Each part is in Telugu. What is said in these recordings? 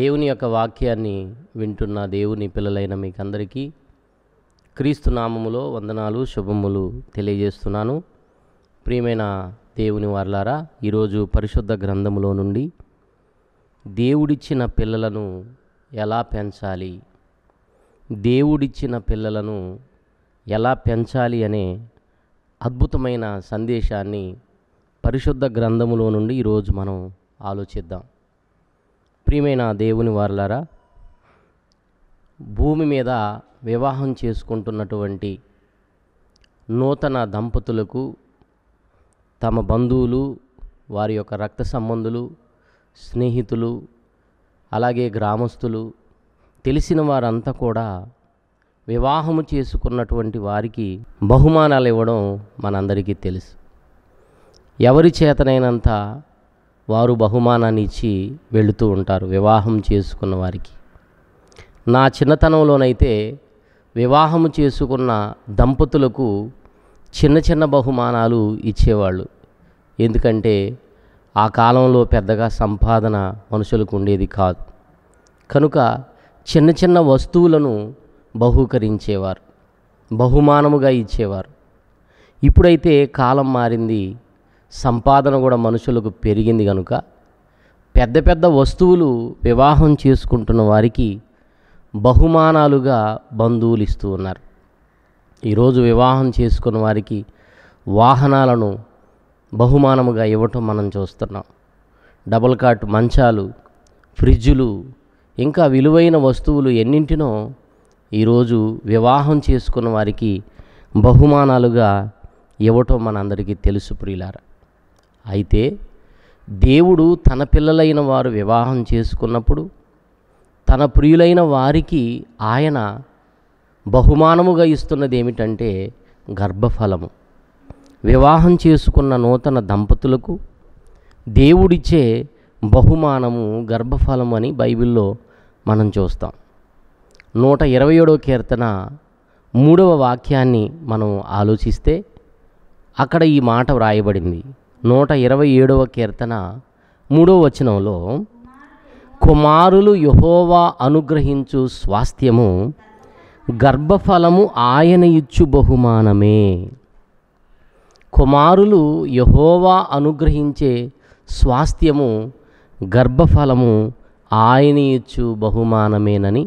దేవుని యొక్క వాక్యాన్ని వింటున్న దేవుని పిల్లలైన మీకందరికీ క్రీస్తు నామములో వందనాలు శుభములు తెలియజేస్తున్నాను ప్రియమైన దేవుని వార్లారా ఈరోజు పరిశుద్ధ గ్రంథములో నుండి దేవుడిచ్చిన పిల్లలను ఎలా పెంచాలి దేవుడిచ్చిన పిల్లలను ఎలా పెంచాలి అనే అద్భుతమైన సందేశాన్ని పరిశుద్ధ గ్రంథములో నుండి ఈరోజు మనం ఆలోచిద్దాం ప్రియమైన దేవుని వారలారా భూమి మీద వివాహం చేసుకుంటున్నటువంటి నూతన దంపతులకు తమ బంధువులు వారి యొక్క రక్త సంబంధులు స్నేహితులు అలాగే గ్రామస్తులు తెలిసిన వారంతా కూడా వివాహము చేసుకున్నటువంటి వారికి బహుమానాలు ఇవ్వడం మనందరికీ తెలుసు ఎవరి చేతనైనంత వారు బహుమానాన్ని ఇచ్చి వెళుతూ ఉంటారు వివాహం చేసుకున్న వారికి నా చిన్నతనంలోనైతే వివాహము చేసుకున్న దంపతులకు చిన్న చిన్న బహుమానాలు ఇచ్చేవాళ్ళు ఎందుకంటే ఆ కాలంలో పెద్దగా సంపాదన మనుషులకు ఉండేది కాదు కనుక చిన్న చిన్న వస్తువులను బహుకరించేవారు బహుమానముగా ఇచ్చేవారు ఇప్పుడైతే కాలం మారింది సంపాదన కూడా మనుషులకు పెరిగింది కనుక పెద్ద పెద్ద వస్తువులు వివాహం చేసుకుంటున్న వారికి బహుమానాలుగా బంధువులు ఇస్తూ ఉన్నారు ఈరోజు వివాహం చేసుకున్న వారికి వాహనాలను బహుమానముగా ఇవ్వటం మనం చూస్తున్నాం డబుల్ కాట్ మంచాలు ఫ్రిడ్జులు ఇంకా విలువైన వస్తువులు ఎన్నింటినో ఈరోజు వివాహం చేసుకున్న వారికి బహుమానాలుగా ఇవ్వటం మనందరికీ తెలుసు ప్రియులారా అయితే దేవుడు తన పిల్లలైన వారు వివాహం చేసుకున్నప్పుడు తన ప్రియులైన వారికి ఆయన బహుమానముగా ఇస్తున్నది ఏమిటంటే గర్భఫలము వివాహం చేసుకున్న నూతన దంపతులకు దేవుడిచ్చే బహుమానము గర్భఫలం అని బైబిల్లో మనం చూస్తాం నూట ఇరవై ఏడో కీర్తన మూడవ వాక్యాన్ని మనం ఆలోచిస్తే అక్కడ ఈ మాట వ్రాయబడింది నూట ఇరవై ఏడవ కీర్తన మూడో వచనంలో కుమారులు యహోవా అనుగ్రహించు స్వాస్థ్యము గర్భఫలము ఆయన ఇచ్చు బహుమానమే కుమారులు యహోవా అనుగ్రహించే స్వాస్థ్యము గర్భఫలము ఆయన ఇచ్చు బహుమానమేనని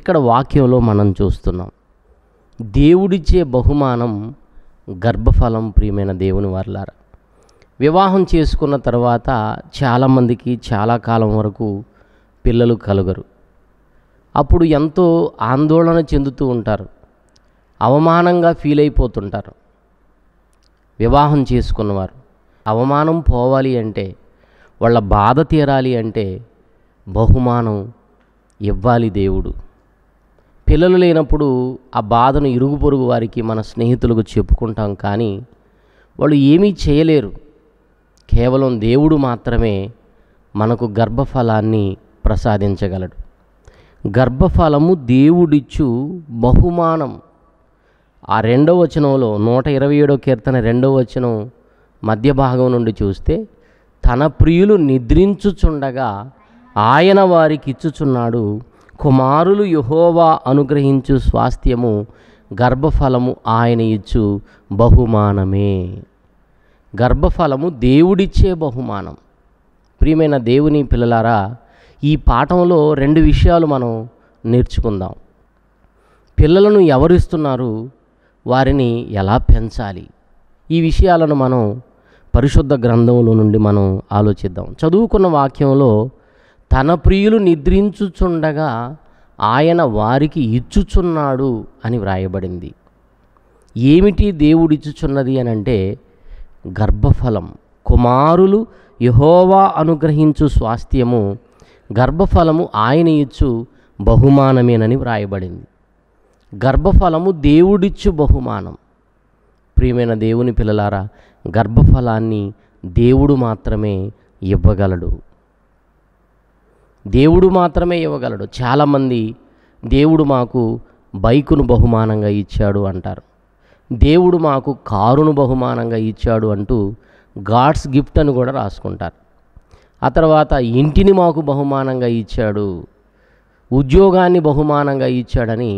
ఇక్కడ వాక్యంలో మనం చూస్తున్నాం దేవుడిచ్చే బహుమానం గర్భఫలం ప్రియమైన దేవుని వర్లారా వివాహం చేసుకున్న తర్వాత చాలామందికి చాలా కాలం వరకు పిల్లలు కలగరు అప్పుడు ఎంతో ఆందోళన చెందుతూ ఉంటారు అవమానంగా ఫీల్ అయిపోతుంటారు వివాహం చేసుకున్నవారు అవమానం పోవాలి అంటే వాళ్ళ బాధ తీరాలి అంటే బహుమానం ఇవ్వాలి దేవుడు పిల్లలు లేనప్పుడు ఆ బాధను ఇరుగు పొరుగు వారికి మన స్నేహితులకు చెప్పుకుంటాం కానీ వాళ్ళు ఏమీ చేయలేరు కేవలం దేవుడు మాత్రమే మనకు గర్భఫలాన్ని ప్రసాదించగలడు గర్భఫలము దేవుడిచ్చు బహుమానం ఆ రెండవ వచనంలో నూట ఇరవై ఏడో కీర్తన రెండవ వచనం మధ్య భాగం నుండి చూస్తే తన ప్రియులు నిద్రించుచుండగా ఆయన వారికి ఇచ్చుచున్నాడు కుమారులు యహోవా అనుగ్రహించు స్వాస్థ్యము గర్భఫలము ఆయన ఇచ్చు బహుమానమే గర్భఫలము దేవుడిచ్చే బహుమానం ప్రియమైన దేవుని పిల్లలారా ఈ పాఠంలో రెండు విషయాలు మనం నేర్చుకుందాం పిల్లలను ఎవరిస్తున్నారు వారిని ఎలా పెంచాలి ఈ విషయాలను మనం పరిశుద్ధ గ్రంథంలో నుండి మనం ఆలోచిద్దాం చదువుకున్న వాక్యంలో తన ప్రియులు నిద్రించుచుండగా ఆయన వారికి ఇచ్చుచున్నాడు అని వ్రాయబడింది ఏమిటి దేవుడిచ్చుచున్నది అని అంటే గర్భఫలం కుమారులు యహోవా అనుగ్రహించు స్వాస్థ్యము గర్భఫలము ఆయన ఇచ్చు బహుమానమేనని వ్రాయబడింది గర్భఫలము దేవుడిచ్చు బహుమానం ప్రియమైన దేవుని పిల్లలారా గర్భఫలాన్ని దేవుడు మాత్రమే ఇవ్వగలడు దేవుడు మాత్రమే ఇవ్వగలడు చాలామంది దేవుడు మాకు బైకును బహుమానంగా ఇచ్చాడు అంటారు దేవుడు మాకు కారును బహుమానంగా ఇచ్చాడు అంటూ గాడ్స్ గిఫ్ట్ అని కూడా రాసుకుంటారు ఆ తర్వాత ఇంటిని మాకు బహుమానంగా ఇచ్చాడు ఉద్యోగాన్ని బహుమానంగా ఇచ్చాడని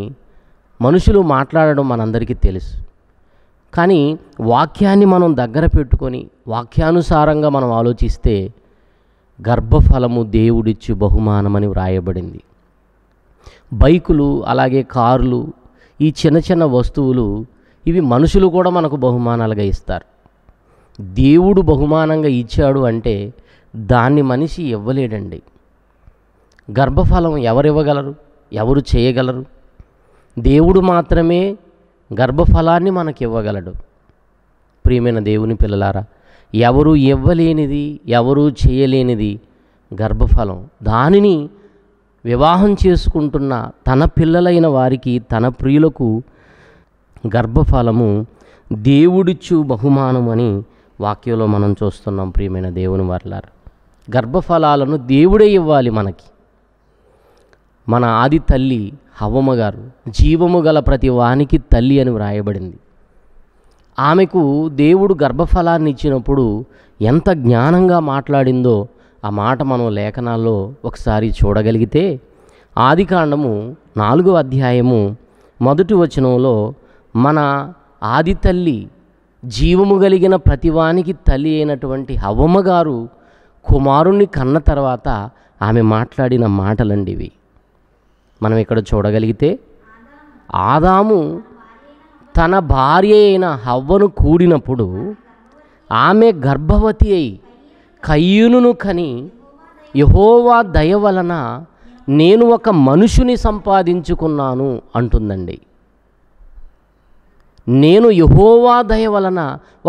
మనుషులు మాట్లాడడం మనందరికీ తెలుసు కానీ వాక్యాన్ని మనం దగ్గర పెట్టుకొని వాక్యానుసారంగా మనం ఆలోచిస్తే గర్భఫలము దేవుడిచ్చు బహుమానమని వ్రాయబడింది బైకులు అలాగే కార్లు ఈ చిన్న చిన్న వస్తువులు ఇవి మనుషులు కూడా మనకు బహుమానాలుగా ఇస్తారు దేవుడు బహుమానంగా ఇచ్చాడు అంటే దాన్ని మనిషి ఇవ్వలేడండి గర్భఫలం ఎవరు ఇవ్వగలరు ఎవరు చేయగలరు దేవుడు మాత్రమే గర్భఫలాన్ని మనకి ఇవ్వగలడు ప్రియమైన దేవుని పిల్లలారా ఎవరు ఇవ్వలేనిది ఎవరు చేయలేనిది గర్భఫలం దానిని వివాహం చేసుకుంటున్న తన పిల్లలైన వారికి తన ప్రియులకు గర్భఫలము దేవుడిచ్చు బహుమానం అని వాక్యంలో మనం చూస్తున్నాం ప్రియమైన దేవుని వర్లారు గర్భఫలాలను దేవుడే ఇవ్వాలి మనకి మన ఆది తల్లి హవమ్మ గారు జీవము గల ప్రతి వానికి తల్లి అని వ్రాయబడింది ఆమెకు దేవుడు గర్భఫలాన్ని ఇచ్చినప్పుడు ఎంత జ్ఞానంగా మాట్లాడిందో ఆ మాట మనం లేఖనాల్లో ఒకసారి చూడగలిగితే ఆది కాండము నాలుగో అధ్యాయము మొదటి వచనంలో మన ఆది తల్లి జీవము కలిగిన ప్రతివానికి తల్లి అయినటువంటి హవమ్మగారు కుమారుణ్ణి కన్న తర్వాత ఆమె మాట్లాడిన మాటలండివి మనం ఇక్కడ చూడగలిగితే ఆదాము తన భార్య అయిన హవ్వను కూడినప్పుడు ఆమె గర్భవతి అయి కయ్యూను కని యహోవా దయ వలన నేను ఒక మనుషుని సంపాదించుకున్నాను అంటుందండి నేను యహోవా దయ వలన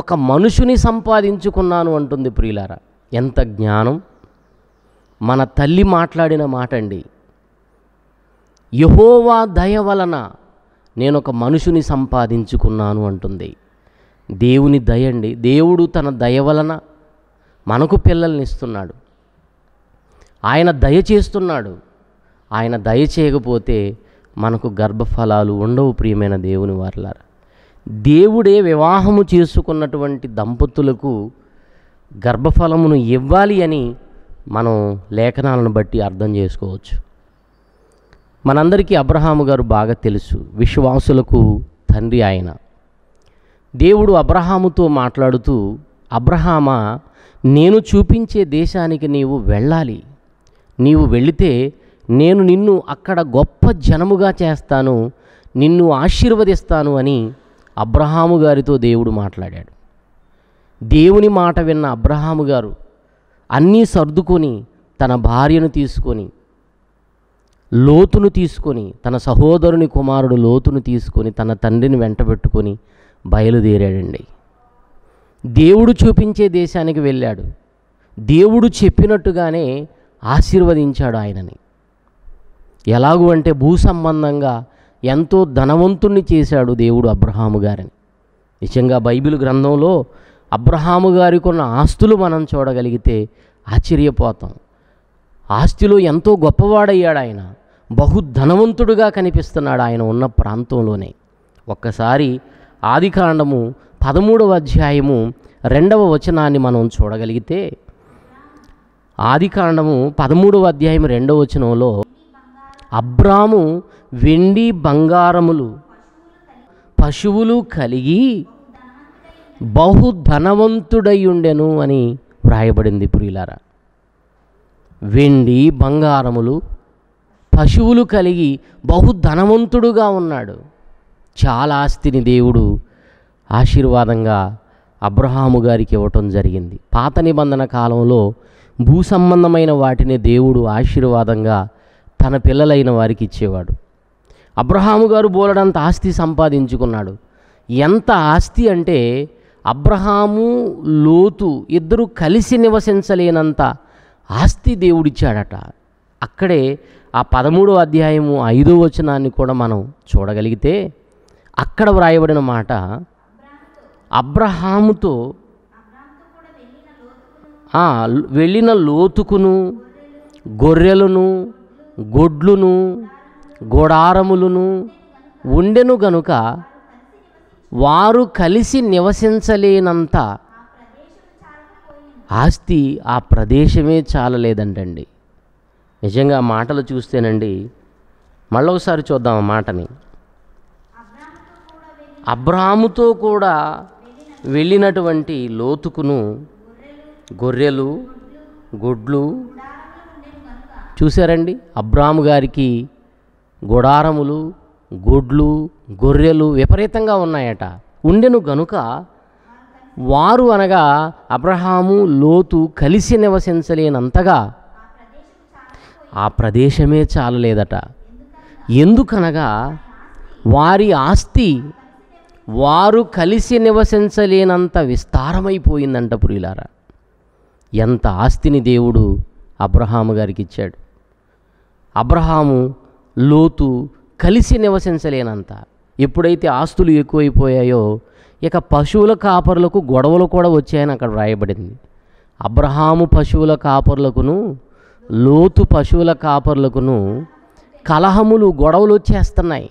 ఒక మనుషుని సంపాదించుకున్నాను అంటుంది ప్రియులారా ఎంత జ్ఞానం మన తల్లి మాట్లాడిన మాట అండి యహోవా దయ వలన నేను ఒక మనుషుని సంపాదించుకున్నాను అంటుంది దేవుని దయ అండి దేవుడు తన దయ వలన మనకు పిల్లల్ని ఇస్తున్నాడు ఆయన దయ చేస్తున్నాడు ఆయన దయ చేయకపోతే మనకు గర్భఫలాలు ఉండవు ప్రియమైన దేవుని వారలారా దేవుడే వివాహము చేసుకున్నటువంటి దంపతులకు గర్భఫలమును ఇవ్వాలి అని మనం లేఖనాలను బట్టి అర్థం చేసుకోవచ్చు మనందరికీ అబ్రహాము గారు బాగా తెలుసు విశ్వాసులకు తండ్రి ఆయన దేవుడు అబ్రహాముతో మాట్లాడుతూ అబ్రహామా నేను చూపించే దేశానికి నీవు వెళ్ళాలి నీవు వెళితే నేను నిన్ను అక్కడ గొప్ప జనముగా చేస్తాను నిన్ను ఆశీర్వదిస్తాను అని అబ్రహాము గారితో దేవుడు మాట్లాడాడు దేవుని మాట విన్న అబ్రహాము గారు అన్నీ సర్దుకొని తన భార్యను తీసుకొని లోతును తీసుకొని తన సహోదరుని కుమారుడు లోతును తీసుకొని తన తండ్రిని వెంటబెట్టుకొని బయలుదేరాడండి దేవుడు చూపించే దేశానికి వెళ్ళాడు దేవుడు చెప్పినట్టుగానే ఆశీర్వదించాడు ఆయనని ఎలాగూ అంటే భూ సంబంధంగా ఎంతో ధనవంతుణ్ణి చేశాడు దేవుడు అబ్రహాము గారిని నిజంగా బైబిల్ గ్రంథంలో అబ్రహాము గారికి ఉన్న ఆస్తులు మనం చూడగలిగితే ఆశ్చర్యపోతాం ఆస్తిలో ఎంతో గొప్పవాడయ్యాడు ఆయన బహు ధనవంతుడుగా కనిపిస్తున్నాడు ఆయన ఉన్న ప్రాంతంలోనే ఒక్కసారి ఆది కాండము పదమూడవ అధ్యాయము రెండవ వచనాన్ని మనం చూడగలిగితే ఆది కాండము పదమూడవ అధ్యాయం రెండవ వచనంలో అబ్రాము వెండి బంగారములు పశువులు కలిగి బహు ధనవంతుడై ఉండెను అని వ్రాయబడింది ప్రియులారా వెండి బంగారములు పశువులు కలిగి బహు ధనవంతుడుగా ఉన్నాడు చాలా ఆస్తిని దేవుడు ఆశీర్వాదంగా అబ్రహాము గారికి ఇవ్వటం జరిగింది పాత నిబంధన కాలంలో భూ సంబంధమైన వాటిని దేవుడు ఆశీర్వాదంగా తన పిల్లలైన వారికి ఇచ్చేవాడు అబ్రహాము గారు బోలడంత ఆస్తి సంపాదించుకున్నాడు ఎంత ఆస్తి అంటే అబ్రహాము లోతు ఇద్దరు కలిసి నివసించలేనంత ఆస్తి దేవుడిచ్చాడట అక్కడే ఆ పదమూడో అధ్యాయము ఐదో వచనాన్ని కూడా మనం చూడగలిగితే అక్కడ వ్రాయబడిన మాట అబ్రహాముతో వెళ్ళిన లోతుకును గొర్రెలను గొడ్లును గోడారములను ఉండెను గనుక వారు కలిసి నివసించలేనంత ఆస్తి ఆ ప్రదేశమే చాలలేదంటండి నిజంగా మాటలు చూస్తేనండి మళ్ళొకసారి చూద్దాం ఆ మాటని అబ్రాముతో కూడా వెళ్ళినటువంటి లోతుకును గొర్రెలు గొడ్లు చూశారండి అబ్రాము గారికి గుడారములు గుడ్లు గొర్రెలు విపరీతంగా ఉన్నాయట ఉండెను గనుక వారు అనగా అబ్రహాము లోతు కలిసి నివసించలేనంతగా ఆ ప్రదేశమే చాలలేదట ఎందుకనగా వారి ఆస్తి వారు కలిసి నివసించలేనంత విస్తారమైపోయిందంట పురిలారా ఎంత ఆస్తిని దేవుడు అబ్రహాము గారికి ఇచ్చాడు అబ్రహాము లోతు కలిసి నివసించలేనంత ఎప్పుడైతే ఆస్తులు ఎక్కువైపోయాయో ఇక పశువుల కాపరులకు గొడవలు కూడా వచ్చాయని అక్కడ వ్రాయబడింది అబ్రహాము పశువుల కాపరులకును లోతు పశువుల కాపరులకును కలహములు గొడవలు వచ్చేస్తున్నాయి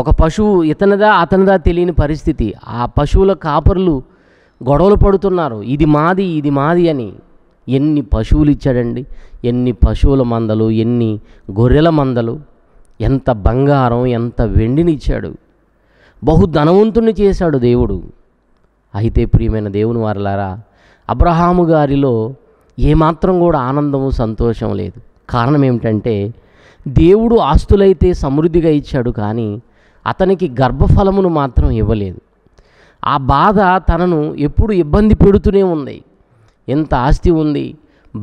ఒక పశువు ఇతనిదా అతనిదా తెలియని పరిస్థితి ఆ పశువుల కాపరులు గొడవలు పడుతున్నారు ఇది మాది ఇది మాది అని ఎన్ని పశువులు ఇచ్చాడండి ఎన్ని పశువుల మందలు ఎన్ని గొర్రెల మందలు ఎంత బంగారం ఎంత వెండిని ఇచ్చాడు బహు ధనవంతుని చేశాడు దేవుడు అయితే ప్రియమైన దేవుని వారలారా అబ్రహాము గారిలో ఏమాత్రం కూడా ఆనందము సంతోషం లేదు కారణం ఏమిటంటే దేవుడు ఆస్తులైతే సమృద్ధిగా ఇచ్చాడు కానీ అతనికి గర్భఫలమును మాత్రం ఇవ్వలేదు ఆ బాధ తనను ఎప్పుడు ఇబ్బంది పెడుతూనే ఉంది ఇంత ఆస్తి ఉంది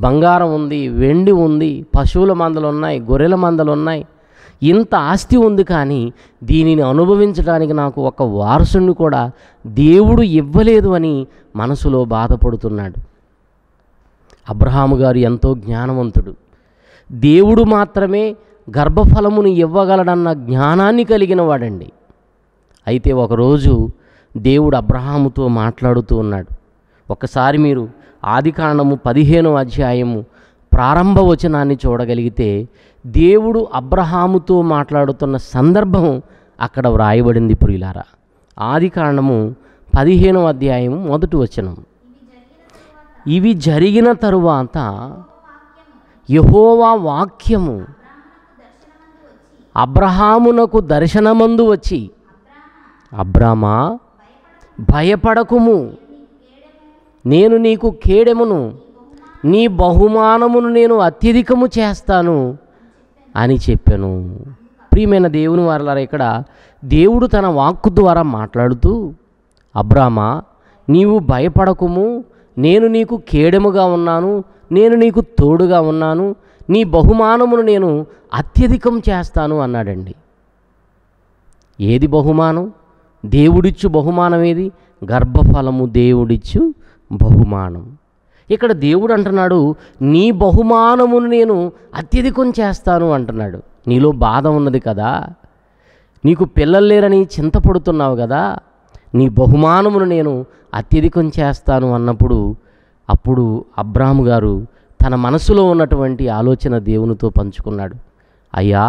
బంగారం ఉంది వెండి ఉంది పశువుల మందలు ఉన్నాయి గొర్రెల మందలు ఉన్నాయి ఇంత ఆస్తి ఉంది కానీ దీనిని అనుభవించడానికి నాకు ఒక వారసుని కూడా దేవుడు ఇవ్వలేదు అని మనసులో బాధపడుతున్నాడు అబ్రహాము గారు ఎంతో జ్ఞానవంతుడు దేవుడు మాత్రమే గర్భఫలమును ఇవ్వగలడన్న జ్ఞానాన్ని కలిగిన వాడండి అయితే ఒకరోజు దేవుడు అబ్రహాముతో మాట్లాడుతూ ఉన్నాడు ఒకసారి మీరు ఆది కాండము పదిహేను అధ్యాయము ప్రారంభ వచనాన్ని చూడగలిగితే దేవుడు అబ్రహాముతో మాట్లాడుతున్న సందర్భం అక్కడ వ్రాయబడింది ప్రియులారా ఆది కాండము పదిహేనవ అధ్యాయము మొదటి వచనం ఇవి జరిగిన తరువాత యహోవా వాక్యము అబ్రహామునకు దర్శనమందు వచ్చి అబ్రామా భయపడకుము నేను నీకు ఖేడెమును నీ బహుమానమును నేను అత్యధికము చేస్తాను అని చెప్పాను ప్రియమైన దేవుని వారలారా ఇక్కడ దేవుడు తన వాక్కు ద్వారా మాట్లాడుతూ అబ్రామా నీవు భయపడకుము నేను నీకు కేడెముగా ఉన్నాను నేను నీకు తోడుగా ఉన్నాను నీ బహుమానమును నేను అత్యధికం చేస్తాను అన్నాడండి ఏది బహుమానం దేవుడిచ్చు బహుమానం ఏది గర్భఫలము దేవుడిచ్చు బహుమానం ఇక్కడ దేవుడు అంటున్నాడు నీ బహుమానమును నేను అత్యధికం చేస్తాను అంటున్నాడు నీలో బాధ ఉన్నది కదా నీకు పిల్లలు లేరని చింతపడుతున్నావు కదా నీ బహుమానమును నేను అత్యధికం చేస్తాను అన్నప్పుడు అప్పుడు అబ్రాహం గారు తన మనసులో ఉన్నటువంటి ఆలోచన దేవునితో పంచుకున్నాడు అయ్యా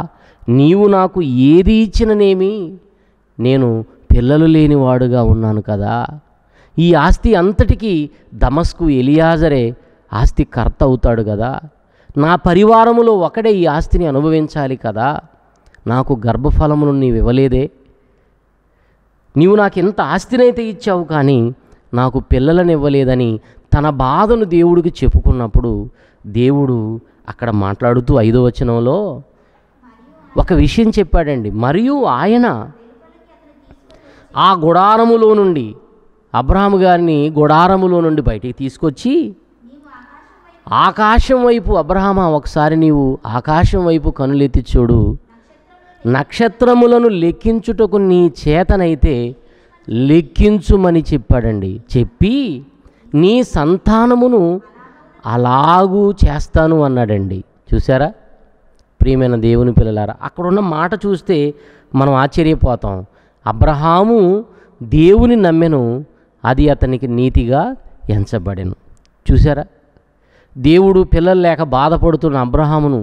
నీవు నాకు ఏది ఇచ్చిననేమి నేను పిల్లలు లేనివాడుగా ఉన్నాను కదా ఈ ఆస్తి అంతటికీ దమస్కు ఎలియాజరే ఆస్తి కర్త అవుతాడు కదా నా పరివారములో ఒకడే ఈ ఆస్తిని అనుభవించాలి కదా నాకు గర్భఫలమును నీవు ఇవ్వలేదే నీవు నాకు ఎంత ఆస్తినైతే ఇచ్చావు కానీ నాకు పిల్లలను ఇవ్వలేదని తన బాధను దేవుడికి చెప్పుకున్నప్పుడు దేవుడు అక్కడ మాట్లాడుతూ ఐదో వచనంలో ఒక విషయం చెప్పాడండి మరియు ఆయన ఆ గుడారములో నుండి అబ్రహాం గారిని గుడారములో నుండి బయటికి తీసుకొచ్చి ఆకాశం వైపు అబ్రహమా ఒకసారి నీవు ఆకాశం వైపు కనులెత్తి చూడు నక్షత్రములను లెక్కించుటకు నీ చేతనైతే లెక్కించుమని చెప్పాడండి చెప్పి నీ సంతానమును అలాగూ చేస్తాను అన్నాడండి చూసారా ప్రియమైన దేవుని పిల్లలారా అక్కడున్న మాట చూస్తే మనం ఆశ్చర్యపోతాం అబ్రహాము దేవుని నమ్మెను అది అతనికి నీతిగా ఎంచబడెను చూసారా దేవుడు పిల్లలు లేక బాధపడుతున్న అబ్రహామును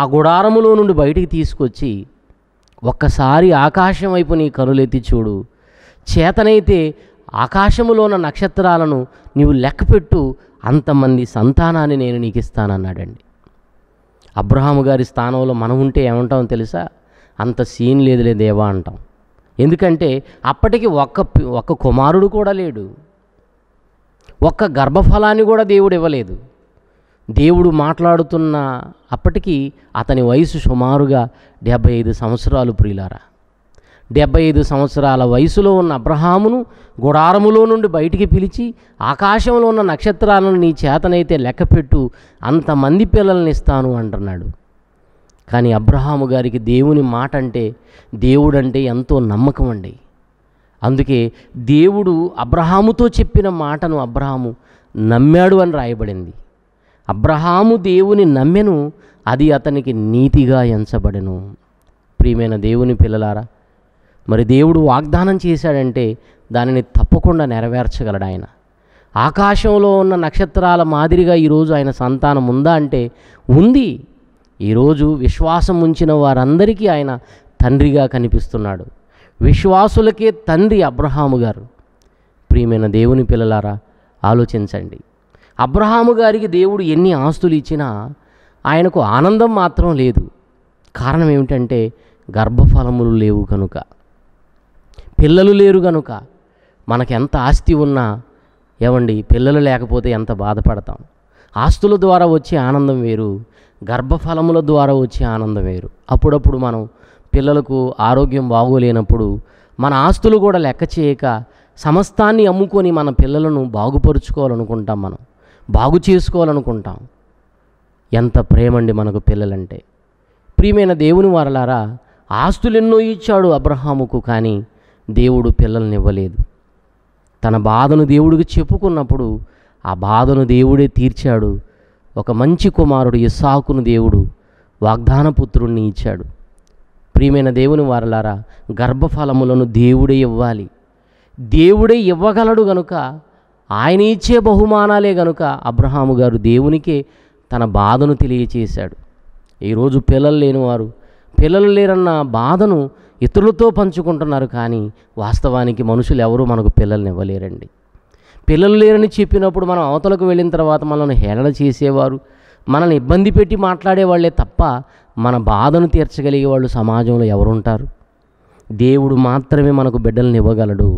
ఆ గుడారములో నుండి బయటికి తీసుకొచ్చి ఒక్కసారి ఆకాశం వైపు నీ కనులెత్తి చూడు చేతనైతే ఆకాశములోన నక్షత్రాలను నీవు లెక్కపెట్టు అంతమంది సంతానాన్ని నేను నీకు ఇస్తానన్నాడండి అబ్రహాము గారి స్థానంలో మనం ఉంటే ఏమంటాం తెలుసా అంత సీన్ లేదులే దేవా అంటాం ఎందుకంటే అప్పటికి ఒక్క ఒక్క కుమారుడు కూడా లేడు ఒక్క గర్భఫలాన్ని కూడా దేవుడు ఇవ్వలేదు దేవుడు మాట్లాడుతున్న అప్పటికి అతని వయసు సుమారుగా డెబ్బై ఐదు సంవత్సరాలు ప్రియులారా డెబ్బై ఐదు సంవత్సరాల వయసులో ఉన్న అబ్రహామును గుడారములో నుండి బయటికి పిలిచి ఆకాశంలో ఉన్న నక్షత్రాలను నీ చేతనైతే లెక్కపెట్టు అంతమంది పిల్లల్ని ఇస్తాను అంటున్నాడు కానీ అబ్రహాము గారికి దేవుని మాట అంటే దేవుడంటే ఎంతో నమ్మకం అండి అందుకే దేవుడు అబ్రహాముతో చెప్పిన మాటను అబ్రహాము నమ్మాడు అని రాయబడింది అబ్రహాము దేవుని నమ్మెను అది అతనికి నీతిగా ఎంచబడెను ప్రియమైన దేవుని పిల్లలారా మరి దేవుడు వాగ్దానం చేశాడంటే దానిని తప్పకుండా నెరవేర్చగలడు ఆయన ఆకాశంలో ఉన్న నక్షత్రాల మాదిరిగా ఈరోజు ఆయన సంతానం ఉందా అంటే ఉంది ఈరోజు విశ్వాసం ఉంచిన వారందరికీ ఆయన తండ్రిగా కనిపిస్తున్నాడు విశ్వాసులకే తండ్రి అబ్రహాము గారు ప్రియమైన దేవుని పిల్లలారా ఆలోచించండి అబ్రహాము గారికి దేవుడు ఎన్ని ఆస్తులు ఇచ్చినా ఆయనకు ఆనందం మాత్రం లేదు కారణం ఏమిటంటే గర్భఫలములు లేవు కనుక పిల్లలు లేరు కనుక మనకెంత ఆస్తి ఉన్నా ఏమండి పిల్లలు లేకపోతే ఎంత బాధపడతాం ఆస్తుల ద్వారా వచ్చే ఆనందం వేరు గర్భఫలముల ద్వారా వచ్చే ఆనందం వేరు అప్పుడప్పుడు మనం పిల్లలకు ఆరోగ్యం బాగోలేనప్పుడు మన ఆస్తులు కూడా లెక్క చేయక సమస్తాన్ని అమ్ముకొని మన పిల్లలను బాగుపరుచుకోవాలనుకుంటాం మనం బాగు చేసుకోవాలనుకుంటాం ఎంత ప్రేమండి మనకు పిల్లలంటే ప్రియమైన దేవుని వారలారా ఎన్నో ఇచ్చాడు అబ్రహాముకు కానీ దేవుడు పిల్లల్ని ఇవ్వలేదు తన బాధను దేవుడికి చెప్పుకున్నప్పుడు ఆ బాధను దేవుడే తీర్చాడు ఒక మంచి కుమారుడు ఇస్సాకును దేవుడు వాగ్దానపుత్రుణ్ణి ఇచ్చాడు ప్రియమైన దేవుని వారలారా గర్భఫలములను దేవుడే ఇవ్వాలి దేవుడే ఇవ్వగలడు గనుక ఆయన ఇచ్చే బహుమానాలే గనుక అబ్రహాము గారు దేవునికే తన బాధను తెలియచేశాడు ఈరోజు పిల్లలు లేనివారు పిల్లలు లేరన్న బాధను ఇతరులతో పంచుకుంటున్నారు కానీ వాస్తవానికి మనుషులు ఎవరూ మనకు పిల్లల్ని ఇవ్వలేరండి పిల్లలు లేరని చెప్పినప్పుడు మనం అవతలకు వెళ్ళిన తర్వాత మనల్ని హేళన చేసేవారు మనల్ని ఇబ్బంది పెట్టి మాట్లాడేవాళ్లే తప్ప మన బాధను తీర్చగలిగే వాళ్ళు సమాజంలో ఎవరుంటారు దేవుడు మాత్రమే మనకు బిడ్డలను ఇవ్వగలడు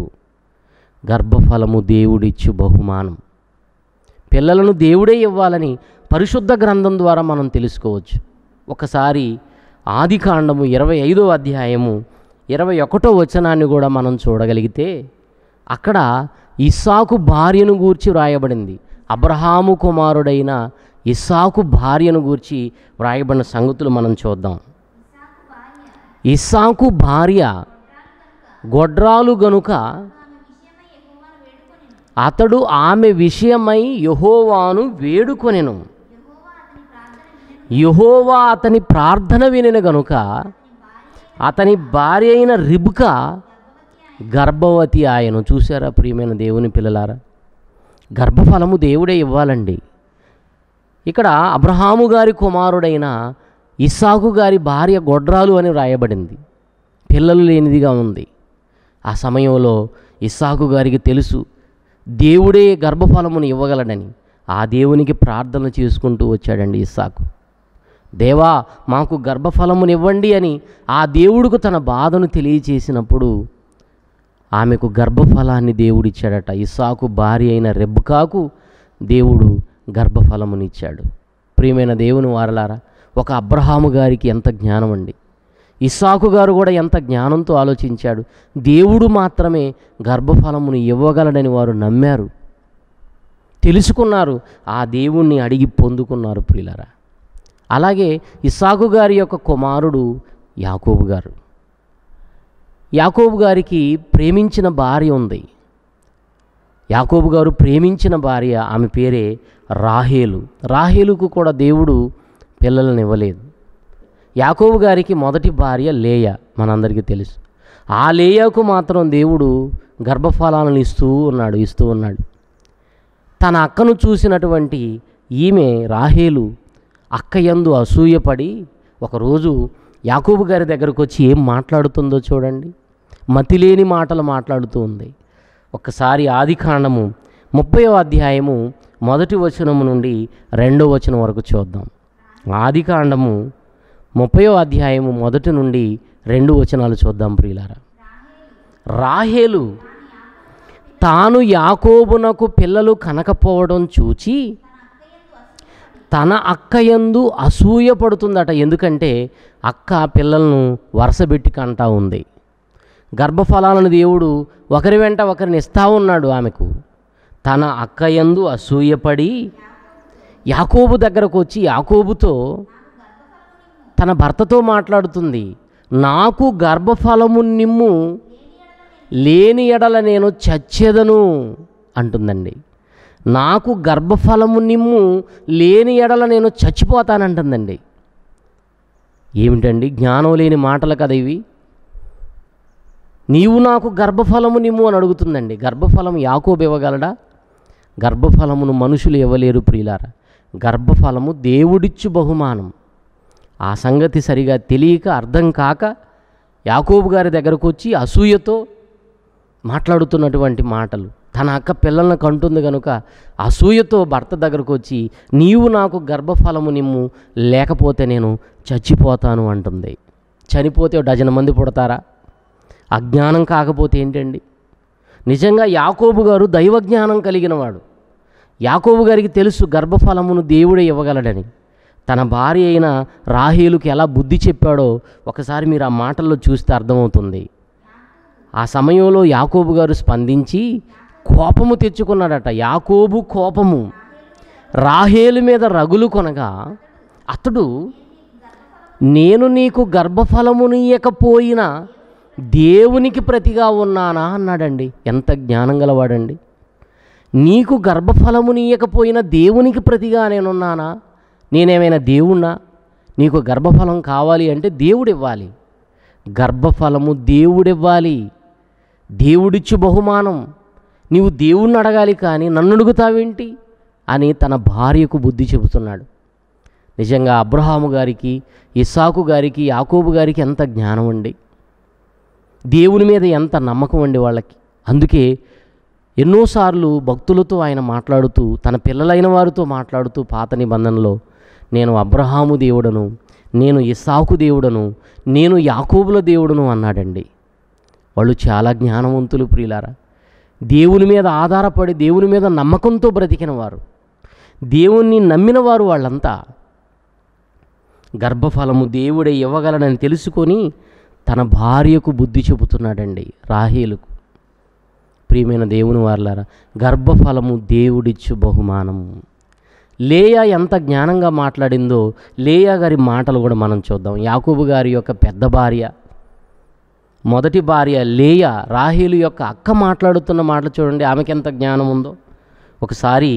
గర్భఫలము దేవుడిచ్చు బహుమానం పిల్లలను దేవుడే ఇవ్వాలని పరిశుద్ధ గ్రంథం ద్వారా మనం తెలుసుకోవచ్చు ఒకసారి ఆది కాండము ఇరవై ఐదో అధ్యాయము ఇరవై ఒకటో వచనాన్ని కూడా మనం చూడగలిగితే అక్కడ ఇస్సాకు భార్యను గూర్చి వ్రాయబడింది అబ్రహాము కుమారుడైన ఇస్సాకు భార్యను గూర్చి వ్రాయబడిన సంగతులు మనం చూద్దాం ఇస్సాకు భార్య గొడ్రాలు గనుక అతడు ఆమె విషయమై యహోవాను వేడుకొనెను యహోవా అతని ప్రార్థన వినిన గనుక అతని భార్య అయిన రిబ్కా గర్భవతి ఆయన చూసారా ప్రియమైన దేవుని పిల్లలారా గర్భఫలము దేవుడే ఇవ్వాలండి ఇక్కడ అబ్రహాము గారి కుమారుడైన ఇస్సాకు గారి భార్య గొడ్రాలు అని వ్రాయబడింది పిల్లలు లేనిదిగా ఉంది ఆ సమయంలో ఇస్సాకు గారికి తెలుసు దేవుడే గర్భఫలమును ఇవ్వగలడని ఆ దేవునికి ప్రార్థన చేసుకుంటూ వచ్చాడండి ఇస్సాకు దేవా మాకు గర్భఫలమునివ్వండి అని ఆ దేవుడికి తన బాధను తెలియచేసినప్పుడు ఆమెకు గర్భఫలాన్ని దేవుడిచ్చాడట ఇసాకు భార్య అయిన రెబ్కాకు దేవుడు గర్భఫలమునిచ్చాడు ప్రియమైన దేవుని వారలారా ఒక అబ్రహాము గారికి ఎంత జ్ఞానం అండి ఇసాకు గారు కూడా ఎంత జ్ఞానంతో ఆలోచించాడు దేవుడు మాత్రమే గర్భఫలమును ఇవ్వగలడని వారు నమ్మారు తెలుసుకున్నారు ఆ దేవుణ్ణి అడిగి పొందుకున్నారు ప్రియులరా అలాగే ఇసాకు గారి యొక్క కుమారుడు యాకూబు గారు యాకోబు గారికి ప్రేమించిన భార్య ఉంది యాకోబు గారు ప్రేమించిన భార్య ఆమె పేరే రాహేలు రాహేలుకు కూడా దేవుడు పిల్లలను ఇవ్వలేదు యాకోబు గారికి మొదటి భార్య లేయ మనందరికీ తెలుసు ఆ లేయకు మాత్రం దేవుడు గర్భఫలాలను ఇస్తూ ఉన్నాడు ఇస్తూ ఉన్నాడు తన అక్కను చూసినటువంటి ఈమె రాహేలు అక్కయందు అసూయపడి ఒకరోజు యాకూబు గారి దగ్గరకు వచ్చి ఏం మాట్లాడుతుందో చూడండి మతిలేని మాటలు మాట్లాడుతూ ఉంది ఒకసారి ఆది కాండము ముప్పై అధ్యాయము మొదటి వచనము నుండి రెండో వచనం వరకు చూద్దాం ఆది కాండము ముప్పై అధ్యాయము మొదటి నుండి రెండు వచనాలు చూద్దాం ప్రియులారా రాహేలు తాను యాకోబునకు పిల్లలు కనకపోవడం చూచి తన అక్క ఎందు అసూయ పడుతుందట ఎందుకంటే అక్క పిల్లలను వరసబెట్టి కంటా ఉంది గర్భఫలాలను దేవుడు ఒకరి వెంట ఒకరిని ఇస్తా ఉన్నాడు ఆమెకు తన అక్క యందు అసూయపడి యాకోబు దగ్గరకు వచ్చి యాకోబుతో తన భర్తతో మాట్లాడుతుంది నాకు గర్భఫలము నిమ్ము లేని ఎడల నేను చచ్చేదను అంటుందండి నాకు గర్భఫలము నిమ్ము లేని ఎడల నేను చచ్చిపోతానంటుందండి ఏమిటండి జ్ఞానం లేని మాటలు కదా ఇవి నీవు నాకు గర్భఫలము నిమ్ము అని అడుగుతుందండి గర్భఫలం యాకోబు ఇవ్వగలడా గర్భఫలమును మనుషులు ఇవ్వలేరు ప్రియులార గర్భఫలము దేవుడిచ్చు బహుమానం ఆ సంగతి సరిగా తెలియక అర్థం కాక యాకోబు గారి దగ్గరకు వచ్చి అసూయతో మాట్లాడుతున్నటువంటి మాటలు తన అక్క పిల్లలను కంటుంది కనుక అసూయతో భర్త దగ్గరకు వచ్చి నీవు నాకు గర్భఫలము నిమ్ము లేకపోతే నేను చచ్చిపోతాను అంటుంది చనిపోతే డజన్ మంది పుడతారా అజ్ఞానం కాకపోతే ఏంటండి నిజంగా యాకోబు గారు దైవజ్ఞానం కలిగినవాడు యాకోబు గారికి తెలుసు గర్భఫలమును దేవుడే ఇవ్వగలడని తన భార్య అయిన రాహీలుకి ఎలా బుద్ధి చెప్పాడో ఒకసారి మీరు ఆ మాటల్లో చూస్తే అర్థమవుతుంది ఆ సమయంలో యాకోబు గారు స్పందించి కోపము తెచ్చుకున్నాడట యాకోబు కోపము రాహేలు మీద రగులు కొనగా అతడు నేను నీకు గర్భఫలమునియకపోయినా దేవునికి ప్రతిగా ఉన్నానా అన్నాడండి ఎంత జ్ఞానం గలవాడండి నీకు గర్భఫలమునీయకపోయినా దేవునికి ప్రతిగా నేనున్నానా నేనేమైనా దేవుణ్ణా నీకు గర్భఫలం కావాలి అంటే దేవుడివ్వాలి గర్భఫలము దేవుడివ్వాలి దేవుడిచ్చు బహుమానం నీవు దేవుణ్ణి అడగాలి కానీ నన్ను అడుగుతావేంటి అని తన భార్యకు బుద్ధి చెబుతున్నాడు నిజంగా అబ్రహాము గారికి ఇసాకు గారికి యాకోబు గారికి ఎంత జ్ఞానం అండి దేవుని మీద ఎంత నమ్మకం అండి వాళ్ళకి అందుకే ఎన్నోసార్లు భక్తులతో ఆయన మాట్లాడుతూ తన పిల్లలైన వారితో మాట్లాడుతూ పాత నిబంధనలో నేను అబ్రహాము దేవుడను నేను ఇసాకు దేవుడను నేను యాకూబుల దేవుడను అన్నాడండి వాళ్ళు చాలా జ్ఞానవంతులు ప్రియులారా దేవుని మీద ఆధారపడి దేవుని మీద నమ్మకంతో బ్రతికిన వారు దేవుణ్ణి నమ్మిన వారు వాళ్ళంతా గర్భఫలము దేవుడే ఇవ్వగలనని తెలుసుకొని తన భార్యకు బుద్ధి చెబుతున్నాడండి రాహీలకు ప్రియమైన దేవుని వారలారా గర్భఫలము దేవుడిచ్చు బహుమానము లేయా ఎంత జ్ఞానంగా మాట్లాడిందో లేయా గారి మాటలు కూడా మనం చూద్దాం యాకూబు గారి యొక్క పెద్ద భార్య మొదటి భార్య లేయా రాహీలు యొక్క అక్క మాట్లాడుతున్న మాటలు చూడండి ఆమెకి ఎంత జ్ఞానం ఉందో ఒకసారి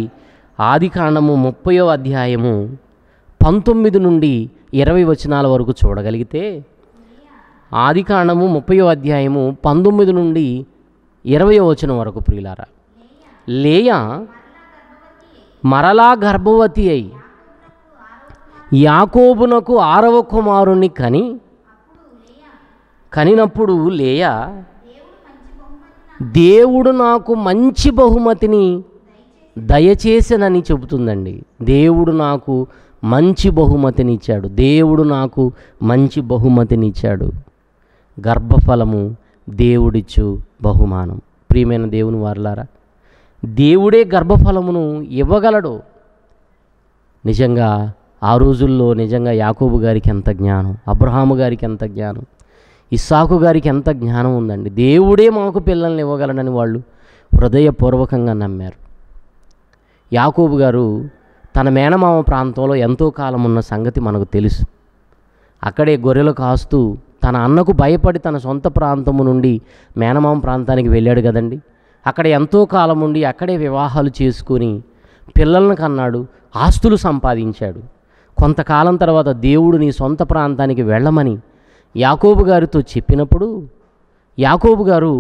ఆది కాండము ముప్పయో అధ్యాయము పంతొమ్మిది నుండి ఇరవై వచనాల వరకు చూడగలిగితే ఆది కాండము ముప్పయో అధ్యాయము పంతొమ్మిది నుండి ఇరవై వచనం వరకు ప్రియులారా లేయా మరలా గర్భవతి అయి యాకోబునకు ఆరవ కుమారుణ్ణి కని కనినప్పుడు లేయా దేవుడు నాకు మంచి బహుమతిని దయచేసనని చెబుతుందండి దేవుడు నాకు మంచి బహుమతినిచ్చాడు దేవుడు నాకు మంచి బహుమతినిచ్చాడు గర్భఫలము దేవుడిచ్చు బహుమానం ప్రియమైన దేవుని వారలారా దేవుడే గర్భఫలమును ఇవ్వగలడు నిజంగా ఆ రోజుల్లో నిజంగా యాకోబు గారికి ఎంత జ్ఞానం అబ్రహాము గారికి ఎంత జ్ఞానం ఇస్సాకు గారికి ఎంత జ్ఞానం ఉందండి దేవుడే మాకు పిల్లల్ని ఇవ్వగలడని వాళ్ళు హృదయపూర్వకంగా నమ్మారు యాకోబు గారు తన మేనమామ ప్రాంతంలో ఎంతో కాలం ఉన్న సంగతి మనకు తెలుసు అక్కడే గొర్రెలు కాస్తూ తన అన్నకు భయపడి తన సొంత ప్రాంతము నుండి మేనమామ ప్రాంతానికి వెళ్ళాడు కదండి అక్కడ ఎంతో కాలం ఉండి అక్కడే వివాహాలు చేసుకుని పిల్లలను కన్నాడు ఆస్తులు సంపాదించాడు కొంతకాలం తర్వాత దేవుడు నీ సొంత ప్రాంతానికి వెళ్ళమని యాకోబు గారితో చెప్పినప్పుడు యాకోబు గారు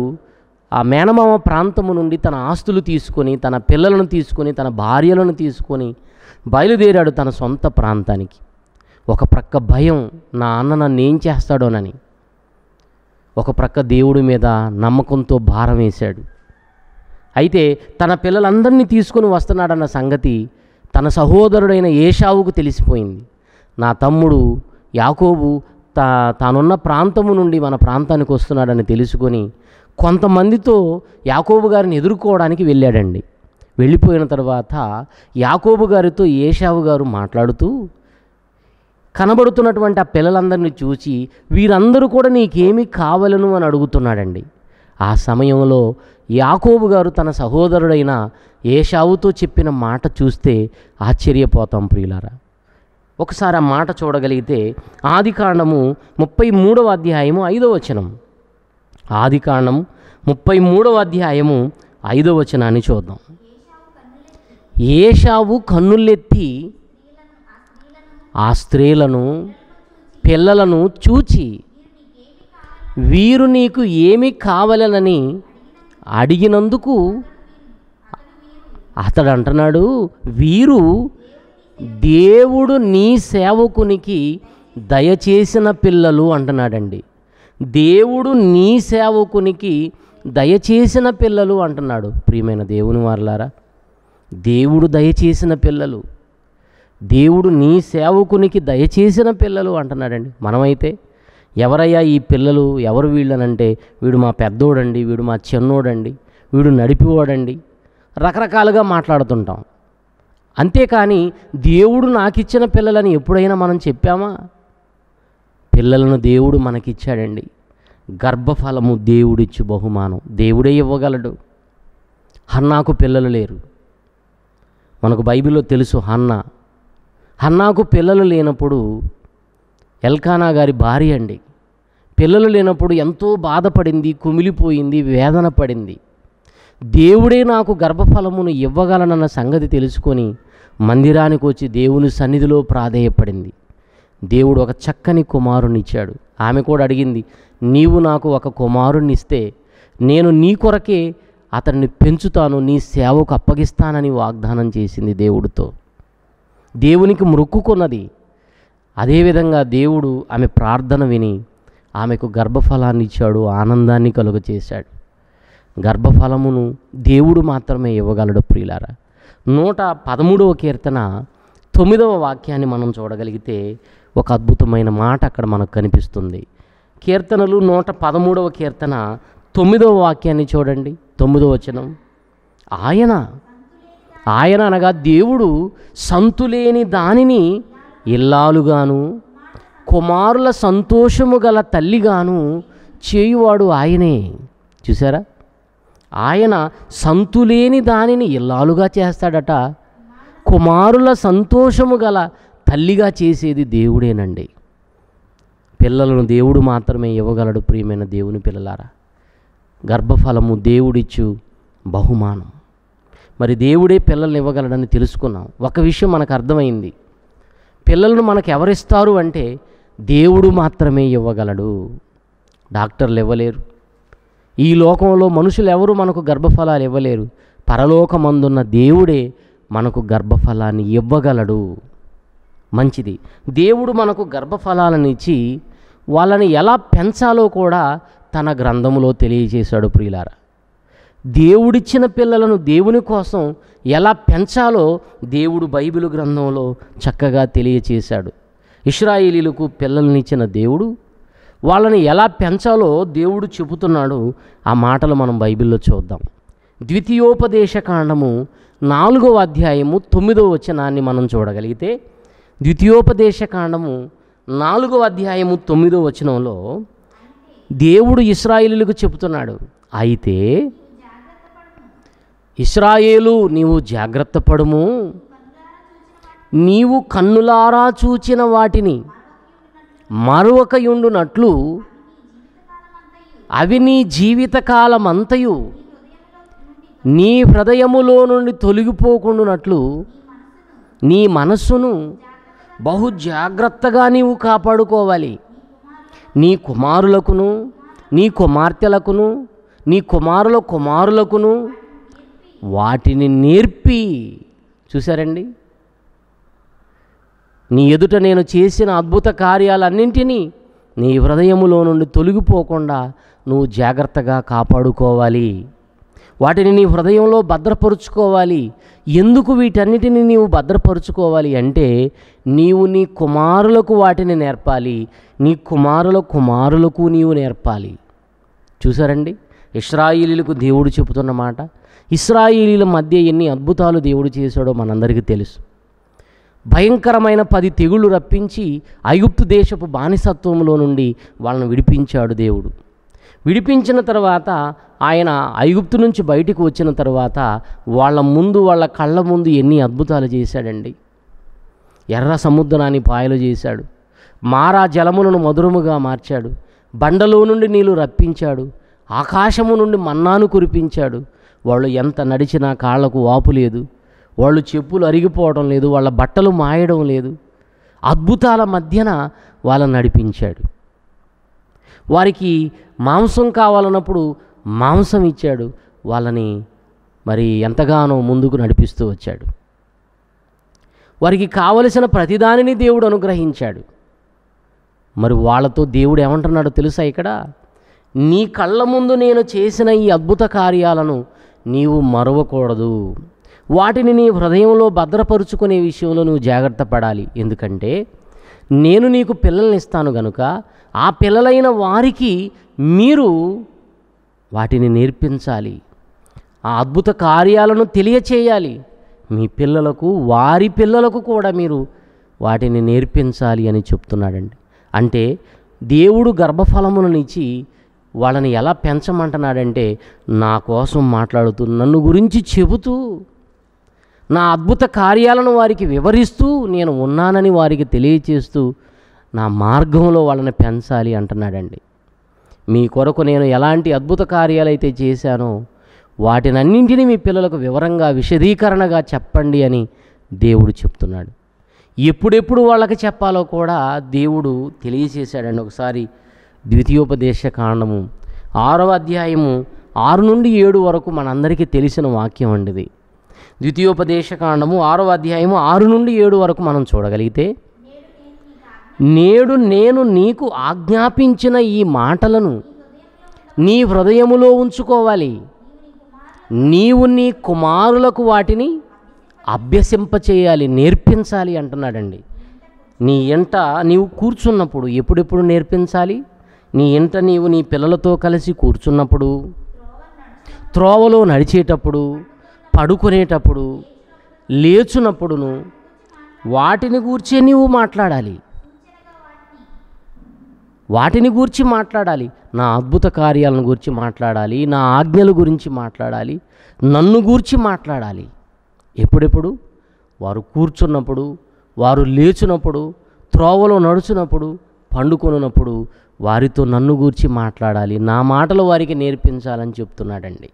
ఆ మేనమామ ప్రాంతము నుండి తన ఆస్తులు తీసుకొని తన పిల్లలను తీసుకొని తన భార్యలను తీసుకొని బయలుదేరాడు తన సొంత ప్రాంతానికి ఒక ప్రక్క భయం నా అన్న నన్ను ఏం చేస్తాడోనని ఒక ప్రక్క దేవుడి మీద నమ్మకంతో భారం వేశాడు అయితే తన పిల్లలందరినీ తీసుకుని వస్తున్నాడన్న సంగతి తన సహోదరుడైన ఏషావుకు తెలిసిపోయింది నా తమ్ముడు యాకోబు తా తానున్న ప్రాంతము నుండి మన ప్రాంతానికి వస్తున్నాడని తెలుసుకొని కొంతమందితో యాకోబు గారిని ఎదుర్కోవడానికి వెళ్ళాడండి వెళ్ళిపోయిన తర్వాత యాకోబు గారితో ఏషావు గారు మాట్లాడుతూ కనబడుతున్నటువంటి ఆ పిల్లలందరినీ చూసి వీరందరూ కూడా నీకేమి కావలను అని అడుగుతున్నాడండి ఆ సమయంలో యాకోబు గారు తన సహోదరుడైన ఏషావుతో చెప్పిన మాట చూస్తే ఆశ్చర్యపోతాం ప్రియులారా ఒకసారి ఆ మాట చూడగలిగితే ఆది కాండము ముప్పై మూడవ అధ్యాయము ఐదవ వచనం ఆది కాండం ముప్పై మూడవ అధ్యాయము ఐదవ వచనాన్ని చూద్దాం ఏషావు కన్నులెత్తి ఆ స్త్రీలను పిల్లలను చూచి వీరు నీకు ఏమి కావలెనని అడిగినందుకు అతడు అంటున్నాడు వీరు దేవుడు నీ సేవకునికి దయచేసిన పిల్లలు అంటున్నాడండి దేవుడు నీ సేవకునికి దయచేసిన పిల్లలు అంటున్నాడు ప్రియమైన దేవుని వారలారా దేవుడు దయచేసిన పిల్లలు దేవుడు నీ సేవకునికి దయచేసిన పిల్లలు అంటున్నాడండి మనమైతే ఎవరయ్యా ఈ పిల్లలు ఎవరు వీళ్ళనంటే వీడు మా పెద్దోడండి వీడు మా చిన్నోడండి వీడు నడిపివాడండి రకరకాలుగా మాట్లాడుతుంటాం అంతేకాని దేవుడు నాకిచ్చిన పిల్లలని ఎప్పుడైనా మనం చెప్పామా పిల్లలను దేవుడు మనకిచ్చాడండి గర్భఫలము దేవుడిచ్చు బహుమానం దేవుడే ఇవ్వగలడు హన్నాకు పిల్లలు లేరు మనకు బైబిల్లో తెలుసు హన్నా అన్నాకు పిల్లలు లేనప్పుడు ఎల్కానా గారి భార్య అండి పిల్లలు లేనప్పుడు ఎంతో బాధపడింది కుమిలిపోయింది వేదన పడింది దేవుడే నాకు గర్భఫలమును ఇవ్వగలనన్న సంగతి తెలుసుకొని మందిరానికి వచ్చి దేవుని సన్నిధిలో ప్రాధేయపడింది దేవుడు ఒక చక్కని కుమారునిచ్చాడు ఆమె కూడా అడిగింది నీవు నాకు ఒక కుమారుణ్ణిస్తే నేను నీ కొరకే అతన్ని పెంచుతాను నీ సేవకు అప్పగిస్తానని వాగ్దానం చేసింది దేవుడితో దేవునికి మృక్కున్నది అదేవిధంగా దేవుడు ఆమె ప్రార్థన విని ఆమెకు గర్భఫలాన్ని ఇచ్చాడు ఆనందాన్ని కలుగ చేశాడు గర్భఫలమును దేవుడు మాత్రమే ఇవ్వగలడు ప్రియులారా నూట పదమూడవ కీర్తన తొమ్మిదవ వాక్యాన్ని మనం చూడగలిగితే ఒక అద్భుతమైన మాట అక్కడ మనకు కనిపిస్తుంది కీర్తనలు నూట పదమూడవ కీర్తన తొమ్మిదవ వాక్యాన్ని చూడండి తొమ్మిదవ వచనం ఆయన ఆయన అనగా దేవుడు సంతులేని దానిని ఇల్లాలుగాను కుమారుల సంతోషము గల తల్లిగాను చేయువాడు ఆయనే చూసారా ఆయన సంతులేని దానిని ఇల్లాలుగా చేస్తాడట కుమారుల సంతోషము గల తల్లిగా చేసేది దేవుడేనండి పిల్లలను దేవుడు మాత్రమే ఇవ్వగలడు ప్రియమైన దేవుని పిల్లలారా గర్భఫలము దేవుడిచ్చు బహుమానం మరి దేవుడే పిల్లల్ని ఇవ్వగలడని తెలుసుకున్నాం ఒక విషయం మనకు అర్థమైంది పిల్లలను మనకు ఎవరిస్తారు అంటే దేవుడు మాత్రమే ఇవ్వగలడు డాక్టర్లు ఇవ్వలేరు ఈ లోకంలో మనుషులు ఎవరు మనకు గర్భఫలాలు ఇవ్వలేరు పరలోకమందున్న దేవుడే మనకు గర్భఫలాన్ని ఇవ్వగలడు మంచిది దేవుడు మనకు గర్భఫలాలను ఇచ్చి వాళ్ళని ఎలా పెంచాలో కూడా తన గ్రంథంలో తెలియజేశాడు ప్రియులారా దేవుడిచ్చిన పిల్లలను దేవుని కోసం ఎలా పెంచాలో దేవుడు బైబిల్ గ్రంథంలో చక్కగా తెలియచేశాడు పిల్లల్ని ఇచ్చిన దేవుడు వాళ్ళని ఎలా పెంచాలో దేవుడు చెబుతున్నాడు ఆ మాటలు మనం బైబిల్లో చూద్దాం ద్వితీయోపదేశ కాండము నాలుగవ అధ్యాయము తొమ్మిదవ వచనాన్ని మనం చూడగలిగితే ద్వితీయోపదేశ కాండము నాలుగవ అధ్యాయము తొమ్మిదవ వచనంలో దేవుడు ఇస్రాయిలీలకు చెబుతున్నాడు అయితే ఇస్రాయేలు నీవు జాగ్రత్త పడుము నీవు కన్నులారా చూచిన వాటిని మరొకయుండునట్లు అవి నీ జీవితకాలమంతయు నీ హృదయములో నుండి తొలగిపోకుండానట్లు నీ మనస్సును బహు జాగ్రత్తగా నీవు కాపాడుకోవాలి నీ కుమారులకును నీ కుమార్తెలకును నీ కుమారుల కుమారులకును వాటిని నేర్పి చూశారండి నీ ఎదుట నేను చేసిన అద్భుత కార్యాలన్నింటినీ నీ హృదయములో నుండి తొలగిపోకుండా నువ్వు జాగ్రత్తగా కాపాడుకోవాలి వాటిని నీ హృదయంలో భద్రపరుచుకోవాలి ఎందుకు వీటన్నిటిని నీవు భద్రపరుచుకోవాలి అంటే నీవు నీ కుమారులకు వాటిని నేర్పాలి నీ కుమారుల కుమారులకు నీవు నేర్పాలి చూసారండి ఇస్రాయిలీలకు దేవుడు చెబుతున్న మాట ఇస్రాయిలీల మధ్య ఎన్ని అద్భుతాలు దేవుడు చేశాడో మనందరికీ తెలుసు భయంకరమైన పది తెగుళ్ళు రప్పించి అయుప్తు దేశపు బానిసత్వంలో నుండి వాళ్ళను విడిపించాడు దేవుడు విడిపించిన తర్వాత ఆయన అయుప్తు నుంచి బయటకు వచ్చిన తర్వాత వాళ్ళ ముందు వాళ్ళ కళ్ళ ముందు ఎన్ని అద్భుతాలు చేశాడండి ఎర్ర సముద్రాన్ని పాయలు చేశాడు మారా జలములను మధురముగా మార్చాడు బండలో నుండి నీళ్లు రప్పించాడు ఆకాశము నుండి మన్నాను కురిపించాడు వాళ్ళు ఎంత నడిచినా కాళ్లకు వాపు లేదు వాళ్ళు చెప్పులు అరిగిపోవడం లేదు వాళ్ళ బట్టలు మాయడం లేదు అద్భుతాల మధ్యన వాళ్ళని నడిపించాడు వారికి మాంసం కావాలన్నప్పుడు మాంసం ఇచ్చాడు వాళ్ళని మరి ఎంతగానో ముందుకు నడిపిస్తూ వచ్చాడు వారికి కావలసిన ప్రతిదానిని దేవుడు అనుగ్రహించాడు మరి వాళ్ళతో దేవుడు ఏమంటున్నాడో తెలుసా ఇక్కడ నీ కళ్ళ ముందు నేను చేసిన ఈ అద్భుత కార్యాలను నీవు మరవకూడదు వాటిని నీ హృదయంలో భద్రపరుచుకునే విషయంలో నువ్వు జాగ్రత్త పడాలి ఎందుకంటే నేను నీకు పిల్లల్ని ఇస్తాను గనుక ఆ పిల్లలైన వారికి మీరు వాటిని నేర్పించాలి ఆ అద్భుత కార్యాలను తెలియచేయాలి మీ పిల్లలకు వారి పిల్లలకు కూడా మీరు వాటిని నేర్పించాలి అని చెప్తున్నాడండి అంటే దేవుడు గర్భఫలమునిచ్చి వాళ్ళని ఎలా పెంచమంటున్నాడంటే నా కోసం మాట్లాడుతూ నన్ను గురించి చెబుతూ నా అద్భుత కార్యాలను వారికి వివరిస్తూ నేను ఉన్నానని వారికి తెలియచేస్తూ నా మార్గంలో వాళ్ళని పెంచాలి అంటున్నాడండి మీ కొరకు నేను ఎలాంటి అద్భుత కార్యాలైతే చేశానో వాటినన్నింటినీ మీ పిల్లలకు వివరంగా విశదీకరణగా చెప్పండి అని దేవుడు చెప్తున్నాడు ఎప్పుడెప్పుడు వాళ్ళకి చెప్పాలో కూడా దేవుడు తెలియచేశాడండి ఒకసారి ద్వితీయోపదేశ కాండము ఆరవ అధ్యాయము ఆరు నుండి ఏడు వరకు మనందరికీ తెలిసిన వాక్యం అండిది ద్వితీయోపదేశ కాండము ఆరవ అధ్యాయము ఆరు నుండి ఏడు వరకు మనం చూడగలిగితే నేడు నేను నీకు ఆజ్ఞాపించిన ఈ మాటలను నీ హృదయములో ఉంచుకోవాలి నీవు నీ కుమారులకు వాటిని అభ్యసింపచేయాలి నేర్పించాలి అంటున్నాడండి నీ ఎంట నీవు కూర్చున్నప్పుడు ఎప్పుడెప్పుడు నేర్పించాలి నీ ఇంట నీవు నీ పిల్లలతో కలిసి కూర్చున్నప్పుడు త్రోవలో నడిచేటప్పుడు పడుకునేటప్పుడు లేచునప్పుడును వాటిని గూర్చి నీవు మాట్లాడాలి వాటిని గూర్చి మాట్లాడాలి నా అద్భుత కార్యాలను గురించి మాట్లాడాలి నా ఆజ్ఞల గురించి మాట్లాడాలి నన్ను గూర్చి మాట్లాడాలి ఎప్పుడెప్పుడు వారు కూర్చున్నప్పుడు వారు లేచినప్పుడు త్రోవలో నడుచున్నప్పుడు పండుకొనున్నప్పుడు వారితో నన్ను గూర్చి మాట్లాడాలి నా మాటలు వారికి నేర్పించాలని చెప్తున్నాడండి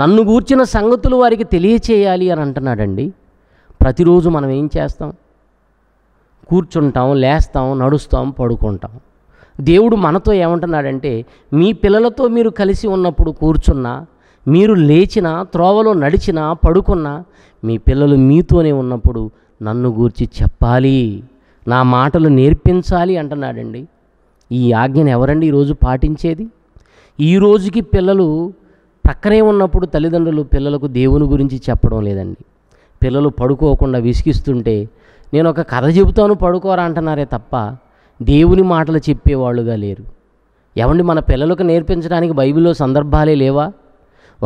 నన్ను గూర్చిన సంగతులు వారికి తెలియచేయాలి అని అంటున్నాడండి ప్రతిరోజు మనం ఏం చేస్తాం కూర్చుంటాం లేస్తాం నడుస్తాం పడుకుంటాం దేవుడు మనతో ఏమంటున్నాడంటే మీ పిల్లలతో మీరు కలిసి ఉన్నప్పుడు కూర్చున్నా మీరు లేచినా త్రోవలో నడిచినా పడుకున్నా మీ పిల్లలు మీతోనే ఉన్నప్పుడు నన్ను గూర్చి చెప్పాలి నా మాటలు నేర్పించాలి అంటున్నాడండి ఈ ఆజ్ఞను ఎవరండి ఈరోజు పాటించేది ఈ రోజుకి పిల్లలు ప్రక్కనే ఉన్నప్పుడు తల్లిదండ్రులు పిల్లలకు దేవుని గురించి చెప్పడం లేదండి పిల్లలు పడుకోకుండా విసిగిస్తుంటే నేను ఒక కథ చెబుతాను పడుకోరా అంటున్నారే తప్ప దేవుని మాటలు చెప్పేవాళ్ళుగా లేరు ఎవండి మన పిల్లలకు నేర్పించడానికి బైబిల్లో సందర్భాలే లేవా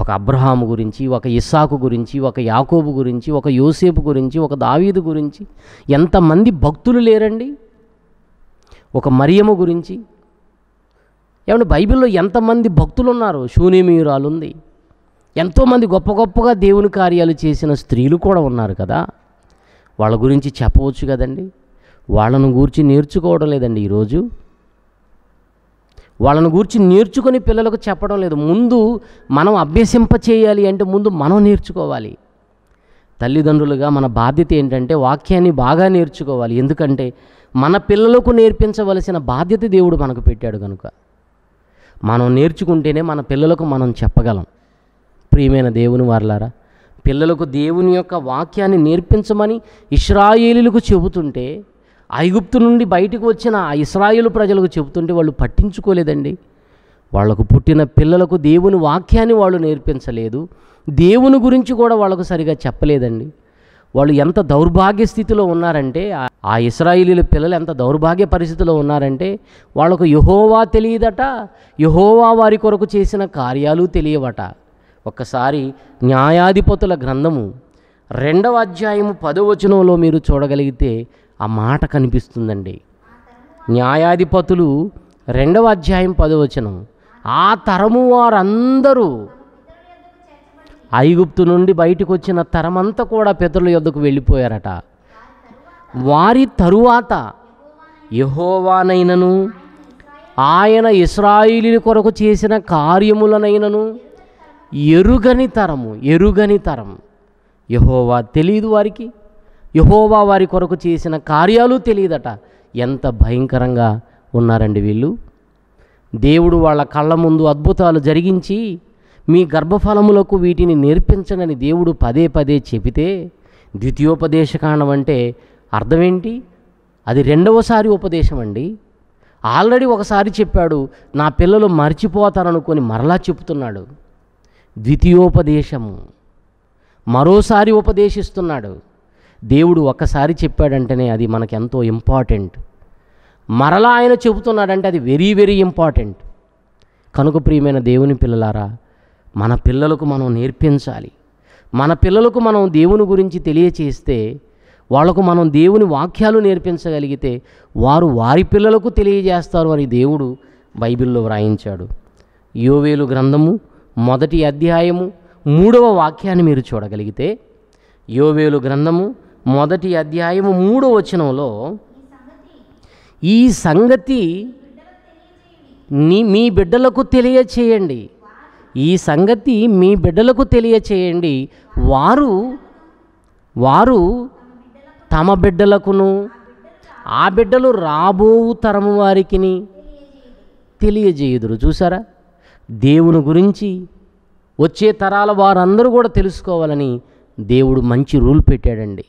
ఒక అబ్రహాము గురించి ఒక ఇస్సాకు గురించి ఒక యాకోబు గురించి ఒక యోసేపు గురించి ఒక దావీదు గురించి ఎంతమంది భక్తులు లేరండి ఒక మరియము గురించి ఏమంటే బైబిల్లో ఎంతమంది భక్తులు ఉన్నారు శూన్యమీయురాలు ఉంది ఎంతోమంది గొప్ప గొప్పగా దేవుని కార్యాలు చేసిన స్త్రీలు కూడా ఉన్నారు కదా వాళ్ళ గురించి చెప్పవచ్చు కదండి వాళ్ళను గూర్చి నేర్చుకోవడం లేదండి ఈరోజు వాళ్ళను గూర్చి నేర్చుకొని పిల్లలకు చెప్పడం లేదు ముందు మనం అభ్యసింప చేయాలి అంటే ముందు మనం నేర్చుకోవాలి తల్లిదండ్రులుగా మన బాధ్యత ఏంటంటే వాక్యాన్ని బాగా నేర్చుకోవాలి ఎందుకంటే మన పిల్లలకు నేర్పించవలసిన బాధ్యత దేవుడు మనకు పెట్టాడు కనుక మనం నేర్చుకుంటేనే మన పిల్లలకు మనం చెప్పగలం ప్రియమైన దేవుని వారలారా పిల్లలకు దేవుని యొక్క వాక్యాన్ని నేర్పించమని ఇస్రాయేలీలకు చెబుతుంటే ఐగుప్తు నుండి బయటకు వచ్చిన ఇస్రాయేలు ప్రజలకు చెబుతుంటే వాళ్ళు పట్టించుకోలేదండి వాళ్లకు పుట్టిన పిల్లలకు దేవుని వాక్యాన్ని వాళ్ళు నేర్పించలేదు దేవుని గురించి కూడా వాళ్ళకు సరిగా చెప్పలేదండి వాళ్ళు ఎంత దౌర్భాగ్య స్థితిలో ఉన్నారంటే ఆ ఇస్రాయిలీల పిల్లలు ఎంత దౌర్భాగ్య పరిస్థితిలో ఉన్నారంటే వాళ్ళకు యహోవా తెలియదట యహోవా వారి కొరకు చేసిన కార్యాలు తెలియవట ఒక్కసారి న్యాయాధిపతుల గ్రంథము రెండవ అధ్యాయము పదవచనంలో మీరు చూడగలిగితే ఆ మాట కనిపిస్తుందండి న్యాయాధిపతులు రెండవ అధ్యాయం పదవచనం ఆ తరము వారందరూ ఐగుప్తు నుండి బయటకు వచ్చిన తరమంతా కూడా పితరుల యొద్దకు వెళ్ళిపోయారట వారి తరువాత యహోవానైనను ఆయన ఇస్రాయిలీ కొరకు చేసిన కార్యములనైనను ఎరుగని తరము ఎరుగని తరం యహోవా తెలియదు వారికి యహోవా వారి కొరకు చేసిన కార్యాలు తెలియదట ఎంత భయంకరంగా ఉన్నారండి వీళ్ళు దేవుడు వాళ్ళ కళ్ళ ముందు అద్భుతాలు జరిగించి మీ గర్భఫలములకు వీటిని నేర్పించనని దేవుడు పదే పదే చెబితే ద్వితీయోపదేశకాండం అంటే అర్థమేంటి అది రెండవసారి ఉపదేశం అండి ఆల్రెడీ ఒకసారి చెప్పాడు నా పిల్లలు మర్చిపోతారనుకొని మరలా చెప్తున్నాడు ద్వితీయోపదేశము మరోసారి ఉపదేశిస్తున్నాడు దేవుడు ఒక్కసారి చెప్పాడంటేనే అది మనకెంతో ఇంపార్టెంట్ మరలా ఆయన చెబుతున్నాడంటే అది వెరీ వెరీ ఇంపార్టెంట్ కనుక ప్రియమైన దేవుని పిల్లలారా మన పిల్లలకు మనం నేర్పించాలి మన పిల్లలకు మనం దేవుని గురించి తెలియచేస్తే వాళ్లకు మనం దేవుని వాక్యాలు నేర్పించగలిగితే వారు వారి పిల్లలకు తెలియజేస్తారు అని దేవుడు బైబిల్లో వ్రాయించాడు యోవేలు గ్రంథము మొదటి అధ్యాయము మూడవ వాక్యాన్ని మీరు చూడగలిగితే యోవేలు గ్రంథము మొదటి అధ్యాయము మూడవ వచనంలో ఈ సంగతి నీ మీ బిడ్డలకు తెలియచేయండి ఈ సంగతి మీ బిడ్డలకు తెలియచేయండి వారు వారు తమ బిడ్డలకును ఆ బిడ్డలు రాబోవు తరం వారికి తెలియజేయుదురు చూసారా దేవుని గురించి వచ్చే తరాల వారందరూ కూడా తెలుసుకోవాలని దేవుడు మంచి రూల్ పెట్టాడండి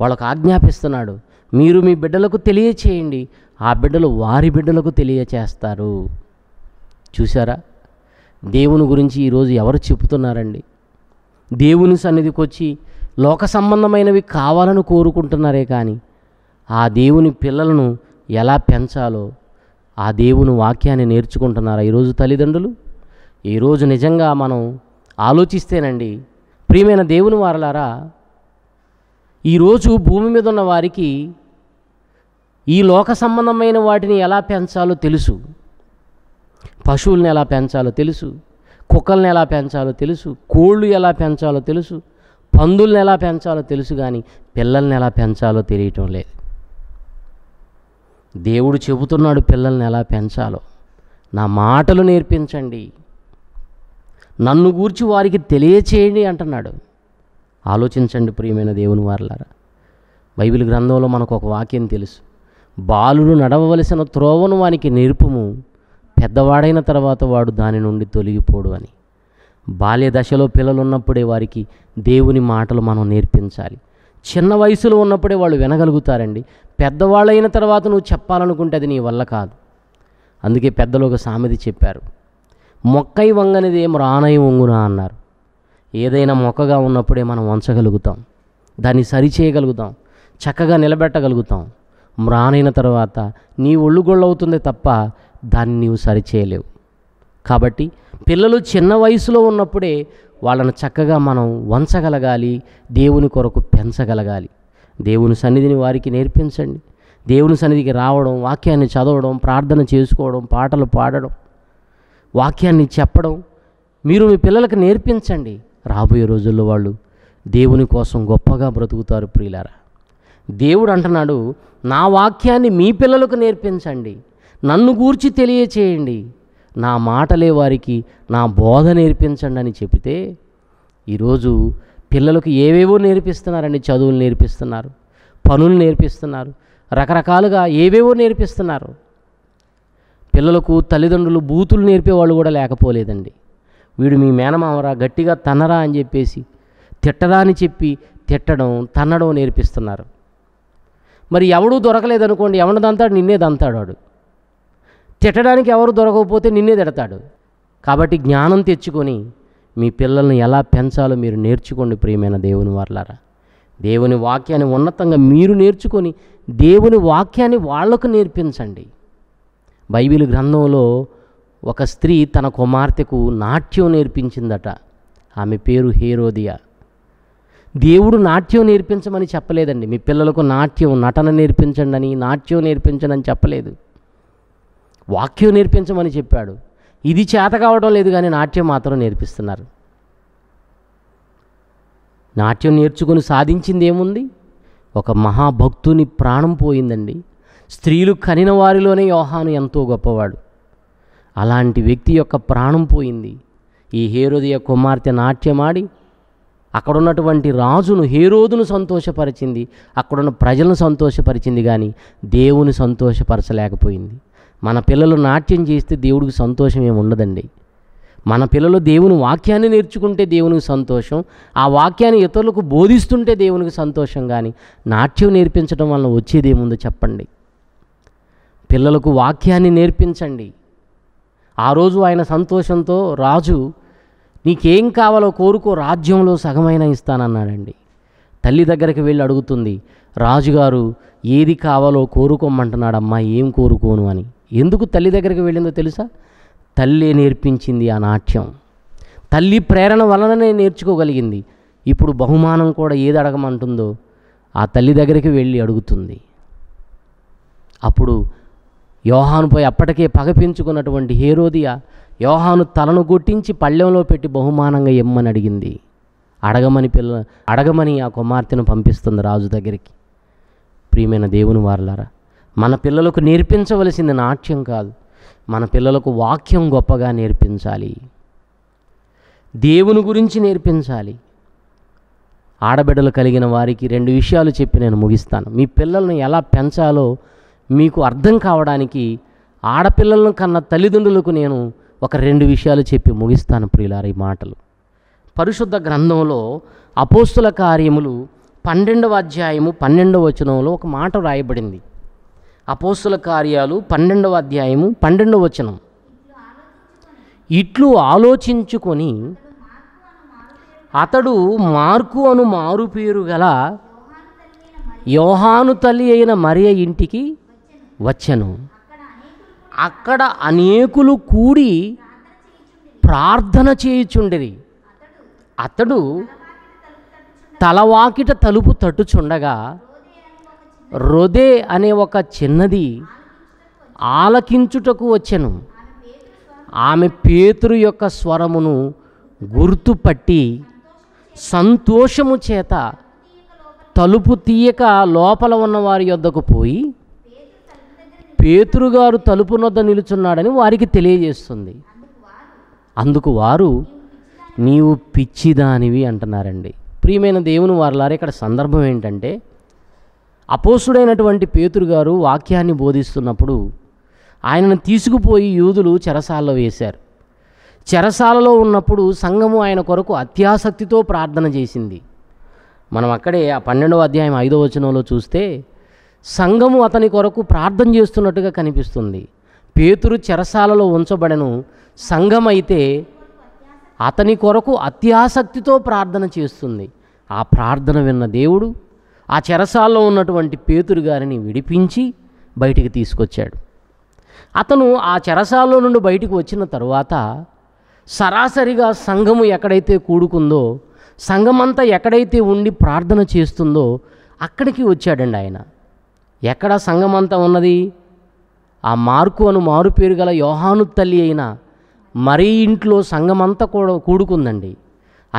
వాళ్ళకు ఆజ్ఞాపిస్తున్నాడు మీరు మీ బిడ్డలకు తెలియచేయండి ఆ బిడ్డలు వారి బిడ్డలకు తెలియచేస్తారు చూసారా దేవుని గురించి ఈరోజు ఎవరు చెబుతున్నారండి దేవుని సన్నిధికి వచ్చి లోక సంబంధమైనవి కావాలని కోరుకుంటున్నారే కానీ ఆ దేవుని పిల్లలను ఎలా పెంచాలో ఆ దేవుని వాక్యాన్ని నేర్చుకుంటున్నారా ఈరోజు తల్లిదండ్రులు ఈరోజు నిజంగా మనం ఆలోచిస్తేనండి ప్రియమైన దేవుని వారలారా ఈరోజు భూమి మీద ఉన్న వారికి ఈ లోక సంబంధమైన వాటిని ఎలా పెంచాలో తెలుసు పశువులను ఎలా పెంచాలో తెలుసు కుక్కలను ఎలా పెంచాలో తెలుసు కోళ్ళు ఎలా పెంచాలో తెలుసు పందుల్ని ఎలా పెంచాలో తెలుసు కానీ పిల్లల్ని ఎలా పెంచాలో తెలియటం లేదు దేవుడు చెబుతున్నాడు పిల్లల్ని ఎలా పెంచాలో నా మాటలు నేర్పించండి నన్ను గూర్చి వారికి తెలియచేయండి అంటున్నాడు ఆలోచించండి ప్రియమైన దేవుని వారలారా బైబిల్ గ్రంథంలో మనకు ఒక వాక్యం తెలుసు బాలుడు నడవవలసిన త్రోవను వానికి నేర్పుము పెద్దవాడైన తర్వాత వాడు దాని నుండి తొలగిపోడు అని బాల్య దశలో పిల్లలు ఉన్నప్పుడే వారికి దేవుని మాటలు మనం నేర్పించాలి చిన్న వయసులో ఉన్నప్పుడే వాళ్ళు వినగలుగుతారండి పెద్దవాళ్ళైన తర్వాత నువ్వు చెప్పాలనుకుంటే అది నీ వల్ల కాదు అందుకే పెద్దలు ఒక సామెది చెప్పారు మొక్కై వంగనిదేం రానయం రానై వంగునా అన్నారు ఏదైనా మొక్కగా ఉన్నప్పుడే మనం వంచగలుగుతాం దాన్ని సరిచేయగలుగుతాం చక్కగా నిలబెట్టగలుగుతాం మ్రానైన తర్వాత నీ ఒళ్ళు గొళ్ళవుతుంది తప్ప దాన్ని నీవు సరిచేయలేవు కాబట్టి పిల్లలు చిన్న వయసులో ఉన్నప్పుడే వాళ్ళను చక్కగా మనం వంచగలగాలి దేవుని కొరకు పెంచగలగాలి దేవుని సన్నిధిని వారికి నేర్పించండి దేవుని సన్నిధికి రావడం వాక్యాన్ని చదవడం ప్రార్థన చేసుకోవడం పాటలు పాడడం వాక్యాన్ని చెప్పడం మీరు మీ పిల్లలకు నేర్పించండి రాబోయే రోజుల్లో వాళ్ళు దేవుని కోసం గొప్పగా బ్రతుకుతారు ప్రియులారా దేవుడు అంటున్నాడు నా వాక్యాన్ని మీ పిల్లలకు నేర్పించండి నన్ను గూర్చి తెలియచేయండి నా మాటలే వారికి నా బోధ నేర్పించండి అని చెబితే ఈరోజు పిల్లలకు ఏవేవో నేర్పిస్తున్నారండి చదువులు నేర్పిస్తున్నారు పనులు నేర్పిస్తున్నారు రకరకాలుగా ఏవేవో నేర్పిస్తున్నారు పిల్లలకు తల్లిదండ్రులు బూతులు నేర్పేవాళ్ళు కూడా లేకపోలేదండి వీడు మీ మేనమామరా గట్టిగా తనరా అని చెప్పేసి తిట్టరా అని చెప్పి తిట్టడం తన్నడం నేర్పిస్తున్నారు మరి ఎవడూ దొరకలేదనుకోండి ఎవడు దంతాడు నిన్నే దంతాడు వాడు తిట్టడానికి ఎవరు దొరకకపోతే నిన్నే తిడతాడు కాబట్టి జ్ఞానం తెచ్చుకొని మీ పిల్లల్ని ఎలా పెంచాలో మీరు నేర్చుకోండి ప్రియమైన దేవుని వర్లారా దేవుని వాక్యాన్ని ఉన్నతంగా మీరు నేర్చుకొని దేవుని వాక్యాన్ని వాళ్లకు నేర్పించండి బైబిల్ గ్రంథంలో ఒక స్త్రీ తన కుమార్తెకు నాట్యం నేర్పించిందట ఆమె పేరు హేరోదియా దేవుడు నాట్యం నేర్పించమని చెప్పలేదండి మీ పిల్లలకు నాట్యం నటన నేర్పించండి అని నాట్యం నేర్పించండి అని చెప్పలేదు వాక్యం నేర్పించమని చెప్పాడు ఇది చేత కావడం లేదు కానీ నాట్యం మాత్రం నేర్పిస్తున్నారు నాట్యం నేర్చుకుని సాధించింది ఏముంది ఒక మహాభక్తుని ప్రాణం పోయిందండి స్త్రీలు కనిన వారిలోనే యోహాను ఎంతో గొప్పవాడు అలాంటి వ్యక్తి యొక్క ప్రాణం పోయింది ఈ హేరోదయ కుమార్తె నాట్యమాడి అక్కడున్నటువంటి రాజును హేరోదును సంతోషపరిచింది అక్కడున్న ప్రజలను సంతోషపరిచింది కానీ దేవుని సంతోషపరచలేకపోయింది మన పిల్లలు నాట్యం చేస్తే దేవుడికి సంతోషం ఏమి ఉండదండి మన పిల్లలు దేవుని వాక్యాన్ని నేర్చుకుంటే దేవునికి సంతోషం ఆ వాక్యాన్ని ఇతరులకు బోధిస్తుంటే దేవునికి సంతోషం కానీ నాట్యం నేర్పించడం వలన వచ్చేదేముందో చెప్పండి పిల్లలకు వాక్యాన్ని నేర్పించండి ఆ రోజు ఆయన సంతోషంతో రాజు నీకేం కావాలో కోరుకో రాజ్యంలో సగమైన ఇస్తానన్నాడండి తల్లి దగ్గరికి వెళ్ళి అడుగుతుంది రాజుగారు ఏది కావాలో కోరుకోమంటున్నాడు అమ్మా ఏం కోరుకోను అని ఎందుకు తల్లి దగ్గరికి వెళ్ళిందో తెలుసా తల్లి నేర్పించింది ఆ నాట్యం తల్లి ప్రేరణ వలననే నేర్చుకోగలిగింది ఇప్పుడు బహుమానం కూడా ఏది అడగమంటుందో ఆ తల్లి దగ్గరికి వెళ్ళి అడుగుతుంది అప్పుడు యోహానుపై అప్పటికే పగ పెంచుకున్నటువంటి హేరోదియ యోహాను తలను గుట్టించి పళ్ళెంలో పెట్టి బహుమానంగా ఇమ్మని అడిగింది అడగమని పిల్ల అడగమని ఆ కుమార్తెను పంపిస్తుంది రాజు దగ్గరికి ప్రియమైన దేవుని వారలారా మన పిల్లలకు నేర్పించవలసింది నాట్యం కాదు మన పిల్లలకు వాక్యం గొప్పగా నేర్పించాలి దేవుని గురించి నేర్పించాలి ఆడబిడ్డలు కలిగిన వారికి రెండు విషయాలు చెప్పి నేను ముగిస్తాను మీ పిల్లల్ని ఎలా పెంచాలో మీకు అర్థం కావడానికి ఆడపిల్లలను కన్న తల్లిదండ్రులకు నేను ఒక రెండు విషయాలు చెప్పి ముగిస్తాను ప్రియులారి మాటలు పరిశుద్ధ గ్రంథంలో అపోస్తుల కార్యములు పన్నెండవ అధ్యాయము పన్నెండవ వచనంలో ఒక మాట రాయబడింది అపోస్తుల కార్యాలు పన్నెండవ అధ్యాయము పన్నెండవ వచనం ఇట్లు ఆలోచించుకొని అతడు మార్కు అను మారు పేరు గల యోహాను తల్లి అయిన మరియ ఇంటికి వచ్చెను అక్కడ అనేకులు కూడి ప్రార్థన చేయుచుండేది అతడు తలవాకిట తలుపు తట్టుచుండగా రొదే అనే ఒక చిన్నది ఆలకించుటకు వచ్చెను ఆమె పేతురు యొక్క స్వరమును గుర్తుపట్టి సంతోషము చేత తలుపు తీయక లోపల ఉన్నవారి వద్దకు యొద్దకు పోయి పేతురుగారు తలుపునొద్ద నిలుచున్నాడని వారికి తెలియజేస్తుంది అందుకు వారు నీవు పిచ్చిదానివి అంటున్నారండి ప్రియమైన దేవుని వారలారా ఇక్కడ సందర్భం ఏంటంటే అపోసుడైనటువంటి పేతురు గారు వాక్యాన్ని బోధిస్తున్నప్పుడు ఆయనను తీసుకుపోయి యూదులు చెరసాలలో వేశారు చెరసాలలో ఉన్నప్పుడు సంఘము ఆయన కొరకు అత్యాసక్తితో ప్రార్థన చేసింది మనం అక్కడే ఆ పన్నెండవ అధ్యాయం ఐదవ వచనంలో చూస్తే సంఘము అతని కొరకు ప్రార్థన చేస్తున్నట్టుగా కనిపిస్తుంది పేతురు చెరసాలలో ఉంచబడను సంఘమైతే అతని కొరకు అత్యాసక్తితో ప్రార్థన చేస్తుంది ఆ ప్రార్థన విన్న దేవుడు ఆ చెరసాల్లో ఉన్నటువంటి పేతురు గారిని విడిపించి బయటికి తీసుకొచ్చాడు అతను ఆ చెరసాల్లో నుండి బయటికి వచ్చిన తరువాత సరాసరిగా సంఘము ఎక్కడైతే కూడుకుందో సంఘమంతా ఎక్కడైతే ఉండి ప్రార్థన చేస్తుందో అక్కడికి వచ్చాడండి ఆయన ఎక్కడ సంఘమంతా ఉన్నది ఆ మార్కు అను మారుపేరు గల యోహాను తల్లి అయిన మరీ ఇంట్లో సంఘమంతా కూడా కూడుకుందండి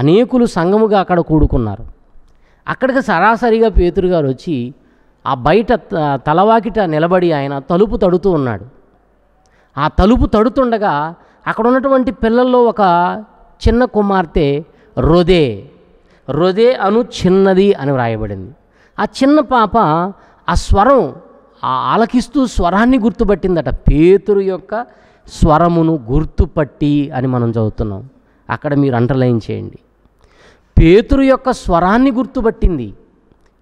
అనేకులు సంఘముగా అక్కడ కూడుకున్నారు అక్కడికి సరాసరిగా పేతురు గారు వచ్చి ఆ బయట తలవాకిట నిలబడి ఆయన తలుపు తడుతూ ఉన్నాడు ఆ తలుపు తడుతుండగా అక్కడ ఉన్నటువంటి పిల్లల్లో ఒక చిన్న కుమార్తె రొదే రొదే అను చిన్నది అని వ్రాయబడింది ఆ చిన్న పాప ఆ స్వరం ఆ ఆలకిస్తూ స్వరాన్ని గుర్తుపట్టిందట పేతురు యొక్క స్వరమును గుర్తుపట్టి అని మనం చదువుతున్నాం అక్కడ మీరు అండర్లైన్ చేయండి పేతురు యొక్క స్వరాన్ని గుర్తుపట్టింది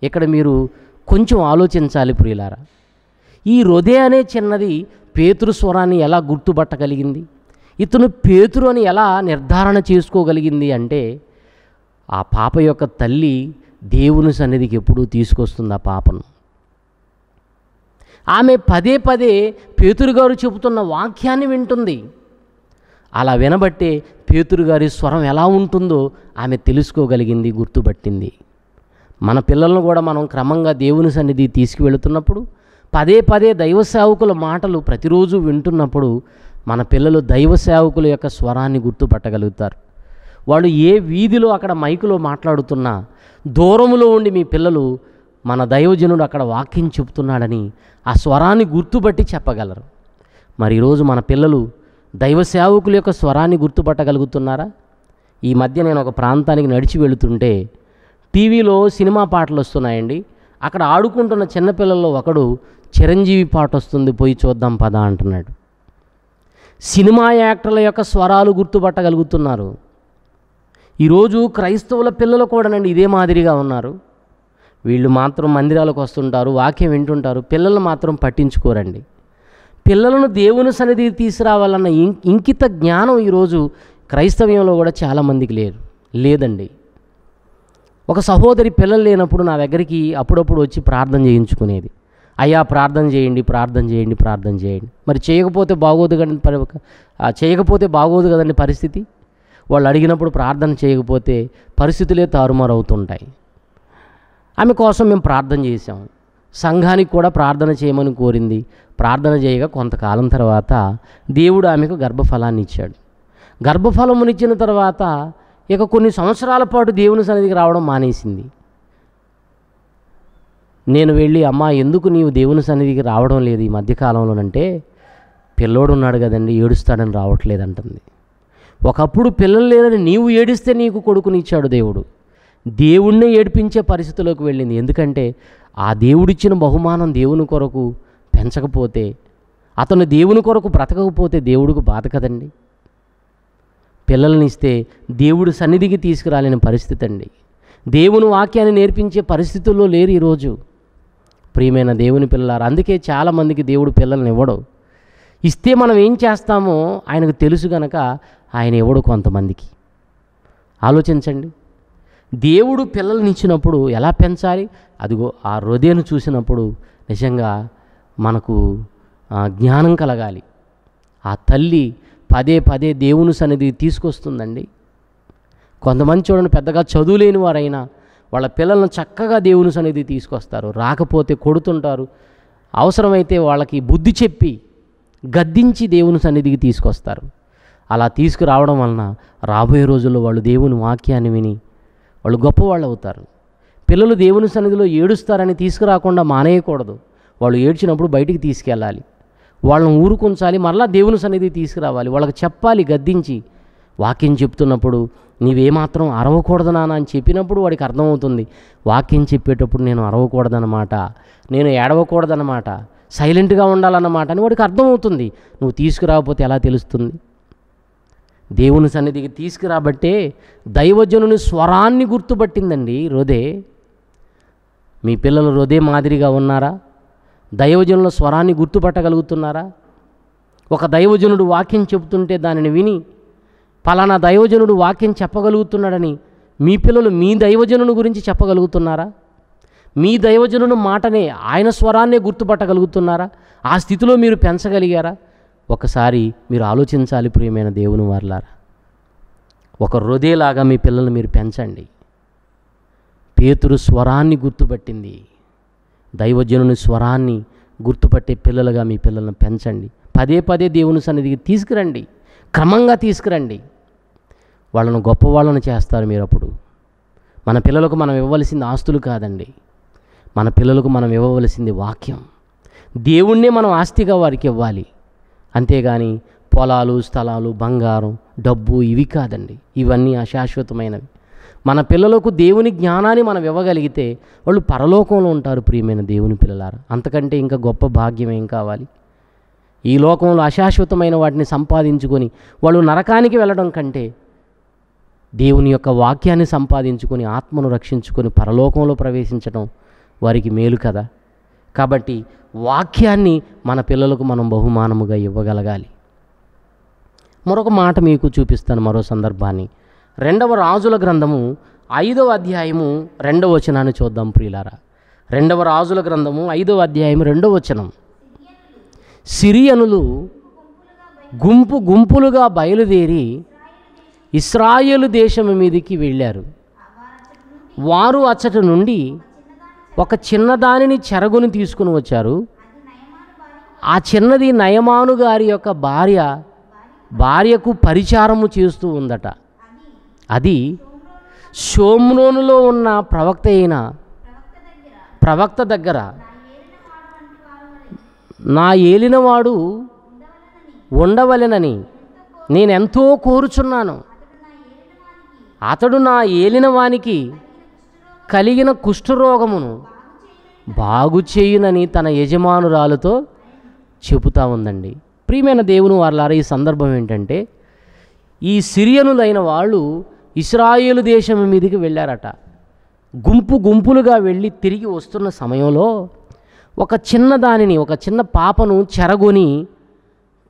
ఇక్కడ మీరు కొంచెం ఆలోచించాలి ప్రియులారా ఈ హృదయ అనే చిన్నది పేతురు స్వరాన్ని ఎలా గుర్తుపట్టగలిగింది ఇతను పేతురు అని ఎలా నిర్ధారణ చేసుకోగలిగింది అంటే ఆ పాప యొక్క తల్లి దేవుని సన్నిధికి ఎప్పుడూ తీసుకొస్తుంది ఆ పాపను ఆమె పదే పదే పేతురుగారు చెబుతున్న వాక్యాన్ని వింటుంది అలా వినబట్టే పేతురుగారి స్వరం ఎలా ఉంటుందో ఆమె తెలుసుకోగలిగింది గుర్తుపట్టింది మన పిల్లలను కూడా మనం క్రమంగా దేవుని సన్నిధి తీసుకువెళుతున్నప్పుడు పదే పదే దైవ సేవకుల మాటలు ప్రతిరోజు వింటున్నప్పుడు మన పిల్లలు దైవ సేవకుల యొక్క స్వరాన్ని గుర్తుపట్టగలుగుతారు వాళ్ళు ఏ వీధిలో అక్కడ మైకులో మాట్లాడుతున్నా దూరములో ఉండి మీ పిల్లలు మన దైవజనుడు అక్కడ వాక్యం చెబుతున్నాడని ఆ స్వరాన్ని గుర్తుపట్టి చెప్పగలరు మరి ఈరోజు మన పిల్లలు దైవ సేవకుల యొక్క స్వరాన్ని గుర్తుపట్టగలుగుతున్నారా ఈ మధ్య నేను ఒక ప్రాంతానికి నడిచి వెళుతుంటే టీవీలో సినిమా పాటలు వస్తున్నాయండి అక్కడ ఆడుకుంటున్న చిన్నపిల్లల్లో ఒకడు చిరంజీవి పాట వస్తుంది పోయి చూద్దాం పదా అంటున్నాడు సినిమా యాక్టర్ల యొక్క స్వరాలు గుర్తుపట్టగలుగుతున్నారు ఈరోజు క్రైస్తవుల పిల్లలు కూడానండి ఇదే మాదిరిగా ఉన్నారు వీళ్ళు మాత్రం మందిరాలకు వస్తుంటారు వాక్యం వింటుంటారు పిల్లలు మాత్రం పట్టించుకోరండి పిల్లలను దేవుని సన్నిధి తీసుకురావాలన్న ఇంకిత జ్ఞానం ఈరోజు క్రైస్తవ్యంలో కూడా చాలామందికి లేదు లేదండి ఒక సహోదరి పిల్లలు లేనప్పుడు నా దగ్గరికి అప్పుడప్పుడు వచ్చి ప్రార్థన చేయించుకునేది అయ్యా ప్రార్థన చేయండి ప్రార్థన చేయండి ప్రార్థన చేయండి మరి చేయకపోతే బాగోదు కదండి చేయకపోతే బాగోదు కదండి పరిస్థితి వాళ్ళు అడిగినప్పుడు ప్రార్థన చేయకపోతే పరిస్థితులే తారుమారు అవుతుంటాయి ఆమె కోసం మేము ప్రార్థన చేశాం సంఘానికి కూడా ప్రార్థన చేయమని కోరింది ప్రార్థన చేయగా కొంతకాలం తర్వాత దేవుడు ఆమెకు గర్భఫలాన్ని ఇచ్చాడు గర్భఫలమునిచ్చిన తర్వాత ఇక కొన్ని సంవత్సరాల పాటు దేవుని సన్నిధికి రావడం మానేసింది నేను వెళ్ళి అమ్మా ఎందుకు నీవు దేవుని సన్నిధికి రావడం లేదు ఈ మధ్యకాలంలోనంటే పిల్లోడు ఉన్నాడు కదండి ఏడుస్తాడని రావట్లేదంటుంది ఒకప్పుడు పిల్లలు లేదని నీవు ఏడిస్తే నీకు కొడుకునిచ్చాడు దేవుడు దేవుణ్ణే ఏడిపించే పరిస్థితిలోకి వెళ్ళింది ఎందుకంటే ఆ దేవుడిచ్చిన బహుమానం దేవుని కొరకు పెంచకపోతే అతను దేవుని కొరకు బ్రతకకపోతే దేవుడికి బాధ కదండి పిల్లల్ని ఇస్తే దేవుడు సన్నిధికి తీసుకురాలేని పరిస్థితి అండి దేవుని వాక్యాన్ని నేర్పించే పరిస్థితుల్లో లేరు ఈరోజు ప్రియమైన దేవుని పిల్లలారు అందుకే చాలామందికి దేవుడు పిల్లల్ని ఇవ్వడు ఇస్తే మనం ఏం చేస్తామో ఆయనకు తెలుసు గనక ఆయన ఇవ్వడు కొంతమందికి ఆలోచించండి దేవుడు పిల్లల్ని ఇచ్చినప్పుడు ఎలా పెంచాలి అదిగో ఆ హృదయను చూసినప్పుడు నిజంగా మనకు జ్ఞానం కలగాలి ఆ తల్లి పదే పదే దేవుని సన్నిధి తీసుకొస్తుందండి కొంతమంది చూడండి పెద్దగా చదువులేని వారైనా వాళ్ళ పిల్లలను చక్కగా దేవుని సన్నిధి తీసుకొస్తారు రాకపోతే కొడుతుంటారు అవసరమైతే వాళ్ళకి బుద్ధి చెప్పి గద్దించి దేవుని సన్నిధికి తీసుకొస్తారు అలా తీసుకురావడం వలన రాబోయే రోజుల్లో వాళ్ళు దేవుని వాక్యాన్ని విని వాళ్ళు గొప్పవాళ్ళు అవుతారు పిల్లలు దేవుని సన్నిధిలో ఏడుస్తారని తీసుకురాకుండా మానేయకూడదు వాళ్ళు ఏడ్చినప్పుడు బయటికి తీసుకెళ్ళాలి వాళ్ళని ఊరుకుంచాలి మరలా దేవుని సన్నిధి తీసుకురావాలి వాళ్ళకి చెప్పాలి గద్దించి వాక్యం చెప్తున్నప్పుడు నీవేమాత్రం అరవకూడదు నాన్న అని చెప్పినప్పుడు వాడికి అర్థమవుతుంది వాక్యం చెప్పేటప్పుడు నేను అరవకూడదనమాట నేను ఏడవకూడదనమాట సైలెంట్గా ఉండాలన్నమాట అని వాడికి అర్థమవుతుంది నువ్వు తీసుకురాకపోతే ఎలా తెలుస్తుంది దేవుని సన్నిధికి తీసుకురాబట్టే దైవజనుని స్వరాన్ని గుర్తుపట్టిందండి హృదే మీ పిల్లలు హృదే మాదిరిగా ఉన్నారా దైవజనుల స్వరాన్ని గుర్తుపట్టగలుగుతున్నారా ఒక దైవజనుడు వాక్యం చెబుతుంటే దానిని విని పలానా దైవజనుడు వాక్యం చెప్పగలుగుతున్నాడని మీ పిల్లలు మీ దైవజనుని గురించి చెప్పగలుగుతున్నారా మీ దైవజనుని మాటనే ఆయన స్వరాన్నే గుర్తుపట్టగలుగుతున్నారా ఆ స్థితిలో మీరు పెంచగలిగారా ఒకసారి మీరు ఆలోచించాలి ప్రియమైన దేవుని వారిలా ఒక హృదయలాగా మీ పిల్లల్ని మీరు పెంచండి పేతురు స్వరాన్ని గుర్తుపట్టింది దైవజనుని స్వరాన్ని గుర్తుపట్టే పిల్లలుగా మీ పిల్లల్ని పెంచండి పదే పదే దేవుని సన్నిధికి తీసుకురండి క్రమంగా తీసుకురండి వాళ్ళను గొప్పవాళ్ళను చేస్తారు మీరు అప్పుడు మన పిల్లలకు మనం ఇవ్వవలసింది ఆస్తులు కాదండి మన పిల్లలకు మనం ఇవ్వవలసింది వాక్యం దేవుణ్ణే మనం ఆస్తిగా వారికి ఇవ్వాలి అంతేగాని పొలాలు స్థలాలు బంగారం డబ్బు ఇవి కాదండి ఇవన్నీ అశాశ్వతమైనవి మన పిల్లలకు దేవుని జ్ఞానాన్ని మనం ఇవ్వగలిగితే వాళ్ళు పరలోకంలో ఉంటారు ప్రియమైన దేవుని పిల్లలారా అంతకంటే ఇంకా గొప్ప భాగ్యం ఏం కావాలి ఈ లోకంలో అశాశ్వతమైన వాటిని సంపాదించుకొని వాళ్ళు నరకానికి వెళ్ళడం కంటే దేవుని యొక్క వాక్యాన్ని సంపాదించుకొని ఆత్మను రక్షించుకొని పరలోకంలో ప్రవేశించడం వారికి మేలు కదా కాబట్టి వాక్యాన్ని మన పిల్లలకు మనం బహుమానముగా ఇవ్వగలగాలి మరొక మాట మీకు చూపిస్తాను మరో సందర్భాన్ని రెండవ రాజుల గ్రంథము ఐదవ అధ్యాయము రెండవ వచనాన్ని చూద్దాం ప్రియులారా రెండవ రాజుల గ్రంథము ఐదవ అధ్యాయం రెండవ వచనం సిరియనులు గుంపు గుంపులుగా బయలుదేరి ఇస్రాయేలు దేశం మీదికి వెళ్ళారు వారు అచ్చట నుండి ఒక చిన్నదానిని చెరగుని తీసుకుని వచ్చారు ఆ చిన్నది నయమాను గారి యొక్క భార్య భార్యకు పరిచారము చేస్తూ ఉందట అది షోమ్రోనులో ఉన్న ప్రవక్త అయిన ప్రవక్త దగ్గర నా ఏలినవాడు ఉండవలెనని నేనెంతో కోరుచున్నాను అతడు నా ఏలినవానికి కలిగిన కుష్ఠరోగమును బాగు చేయునని తన యజమానురాలతో చెబుతా ఉందండి ప్రియమైన దేవుని వాళ్ళారా ఈ సందర్భం ఏంటంటే ఈ సిరియనులైన వాళ్ళు ఇస్రాయేలు దేశం మీదకి వెళ్ళారట గుంపు గుంపులుగా వెళ్ళి తిరిగి వస్తున్న సమయంలో ఒక చిన్న దానిని ఒక చిన్న పాపను చెరగొని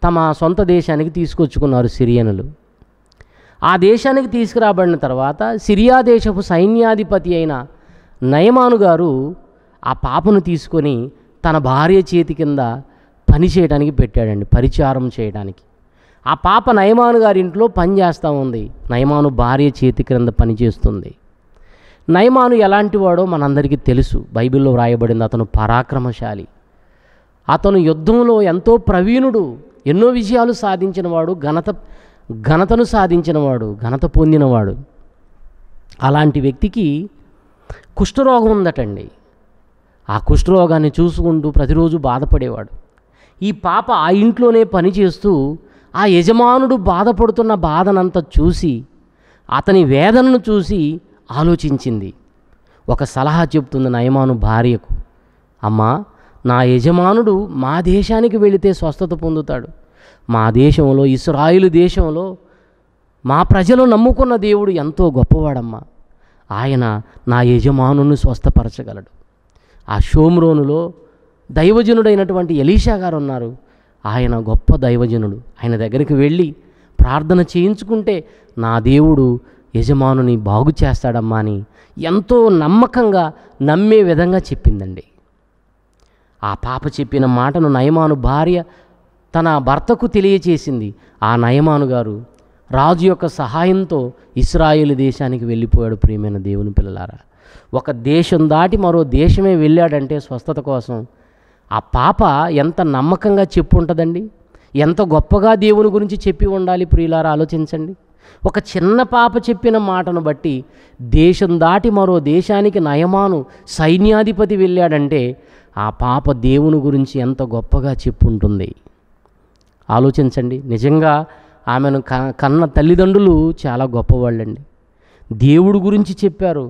తమ సొంత దేశానికి తీసుకొచ్చుకున్నారు సిరియనులు ఆ దేశానికి తీసుకురాబడిన తర్వాత సిరియా దేశపు సైన్యాధిపతి అయిన నయమాను గారు ఆ పాపను తీసుకొని తన భార్య చేతి కింద పని చేయడానికి పెట్టాడండి పరిచారం చేయడానికి ఆ పాప నయమాను గారి ఇంట్లో పని చేస్తూ ఉంది నయమాను భార్య చేతి క్రింద పనిచేస్తుంది నయమాను ఎలాంటి వాడో మనందరికీ తెలుసు బైబిల్లో వ్రాయబడింది అతను పరాక్రమశాలి అతను యుద్ధంలో ఎంతో ప్రవీణుడు ఎన్నో విజయాలు సాధించిన వాడు ఘనత ఘనతను సాధించినవాడు ఘనత పొందినవాడు అలాంటి వ్యక్తికి కుష్ఠరోగం ఉందటండి ఆ కుష్ఠరోగాన్ని చూసుకుంటూ ప్రతిరోజు బాధపడేవాడు ఈ పాప ఆ ఇంట్లోనే పనిచేస్తూ ఆ యజమానుడు బాధపడుతున్న బాధనంతా చూసి అతని వేదనను చూసి ఆలోచించింది ఒక సలహా చెప్తుంది నయమాను భార్యకు అమ్మా నా యజమానుడు మా దేశానికి వెళితే స్వస్థత పొందుతాడు మా దేశంలో ఇస్రాయిలు దేశంలో మా ప్రజలు నమ్ముకున్న దేవుడు ఎంతో గొప్పవాడమ్మా ఆయన నా యజమానుని స్వస్థపరచగలడు ఆ షోమ్రోనులో దైవజనుడైనటువంటి ఎలీషా గారు ఉన్నారు ఆయన గొప్ప దైవజనుడు ఆయన దగ్గరికి వెళ్ళి ప్రార్థన చేయించుకుంటే నా దేవుడు యజమానుని బాగు చేస్తాడమ్మా అని ఎంతో నమ్మకంగా నమ్మే విధంగా చెప్పిందండి ఆ పాప చెప్పిన మాటను నయమాను భార్య తన భర్తకు తెలియచేసింది ఆ నయమాను గారు రాజు యొక్క సహాయంతో ఇస్రాయేల్ దేశానికి వెళ్ళిపోయాడు ప్రియమైన దేవుని పిల్లలారా ఒక దేశం దాటి మరో దేశమే వెళ్ళాడంటే స్వస్థత కోసం ఆ పాప ఎంత నమ్మకంగా చెప్పు ఉంటుందండి ఎంత గొప్పగా దేవుని గురించి చెప్పి ఉండాలి ప్రియులారా ఆలోచించండి ఒక చిన్న పాప చెప్పిన మాటను బట్టి దేశం దాటి మరో దేశానికి నయమాను సైన్యాధిపతి వెళ్ళాడంటే ఆ పాప దేవుని గురించి ఎంత గొప్పగా చెప్పుంటుంది ఆలోచించండి నిజంగా ఆమెను కన్న తల్లిదండ్రులు చాలా గొప్పవాళ్ళండి దేవుడు గురించి చెప్పారు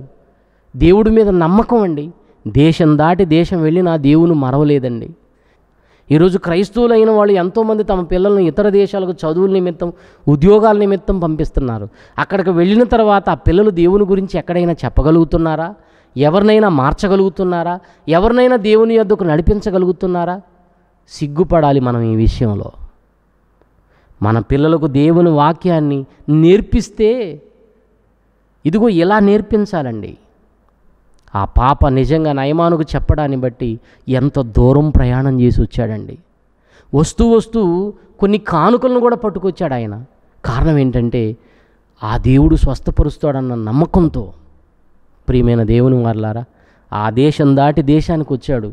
దేవుడి మీద నమ్మకం అండి దేశం దాటి దేశం వెళ్ళి నా దేవుని మరవలేదండి ఈరోజు క్రైస్తవులైన వాళ్ళు ఎంతోమంది తమ పిల్లలను ఇతర దేశాలకు చదువుల నిమిత్తం ఉద్యోగాల నిమిత్తం పంపిస్తున్నారు అక్కడికి వెళ్ళిన తర్వాత ఆ పిల్లలు దేవుని గురించి ఎక్కడైనా చెప్పగలుగుతున్నారా ఎవరినైనా మార్చగలుగుతున్నారా ఎవరినైనా దేవుని యొద్దకు నడిపించగలుగుతున్నారా సిగ్గుపడాలి మనం ఈ విషయంలో మన పిల్లలకు దేవుని వాక్యాన్ని నేర్పిస్తే ఇదిగో ఎలా నేర్పించాలండి ఆ పాప నిజంగా నయమానుకు చెప్పడాన్ని బట్టి ఎంత దూరం ప్రయాణం చేసి వచ్చాడండి వస్తూ వస్తూ కొన్ని కానుకలను కూడా పట్టుకొచ్చాడు ఆయన కారణం ఏంటంటే ఆ దేవుడు స్వస్థపరుస్తాడన్న నమ్మకంతో ప్రియమైన దేవుని వారలారా ఆ దేశం దాటి దేశానికి వచ్చాడు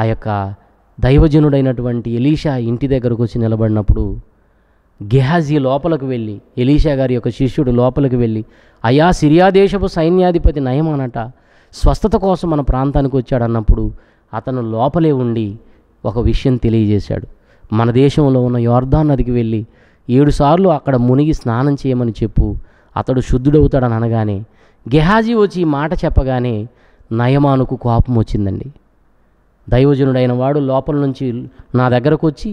ఆ యొక్క దైవజనుడైనటువంటి ఎలీషా ఇంటి దగ్గరకు వచ్చి నిలబడినప్పుడు గెహాజీ లోపలకు వెళ్ళి ఎలీషా గారి యొక్క శిష్యుడు లోపలికి వెళ్ళి అయా సిరియా దేశపు సైన్యాధిపతి నయమానట స్వస్థత కోసం మన ప్రాంతానికి వచ్చాడన్నప్పుడు అతను లోపలే ఉండి ఒక విషయం తెలియజేశాడు మన దేశంలో ఉన్న యోర్ధాన్ నదికి వెళ్ళి ఏడుసార్లు అక్కడ మునిగి స్నానం చేయమని చెప్పు అతడు శుద్ధుడవుతాడని అనగానే గెహాజీ వచ్చి ఈ మాట చెప్పగానే నయమానుకు కోపం వచ్చిందండి దైవజనుడైన వాడు లోపల నుంచి నా దగ్గరకు వచ్చి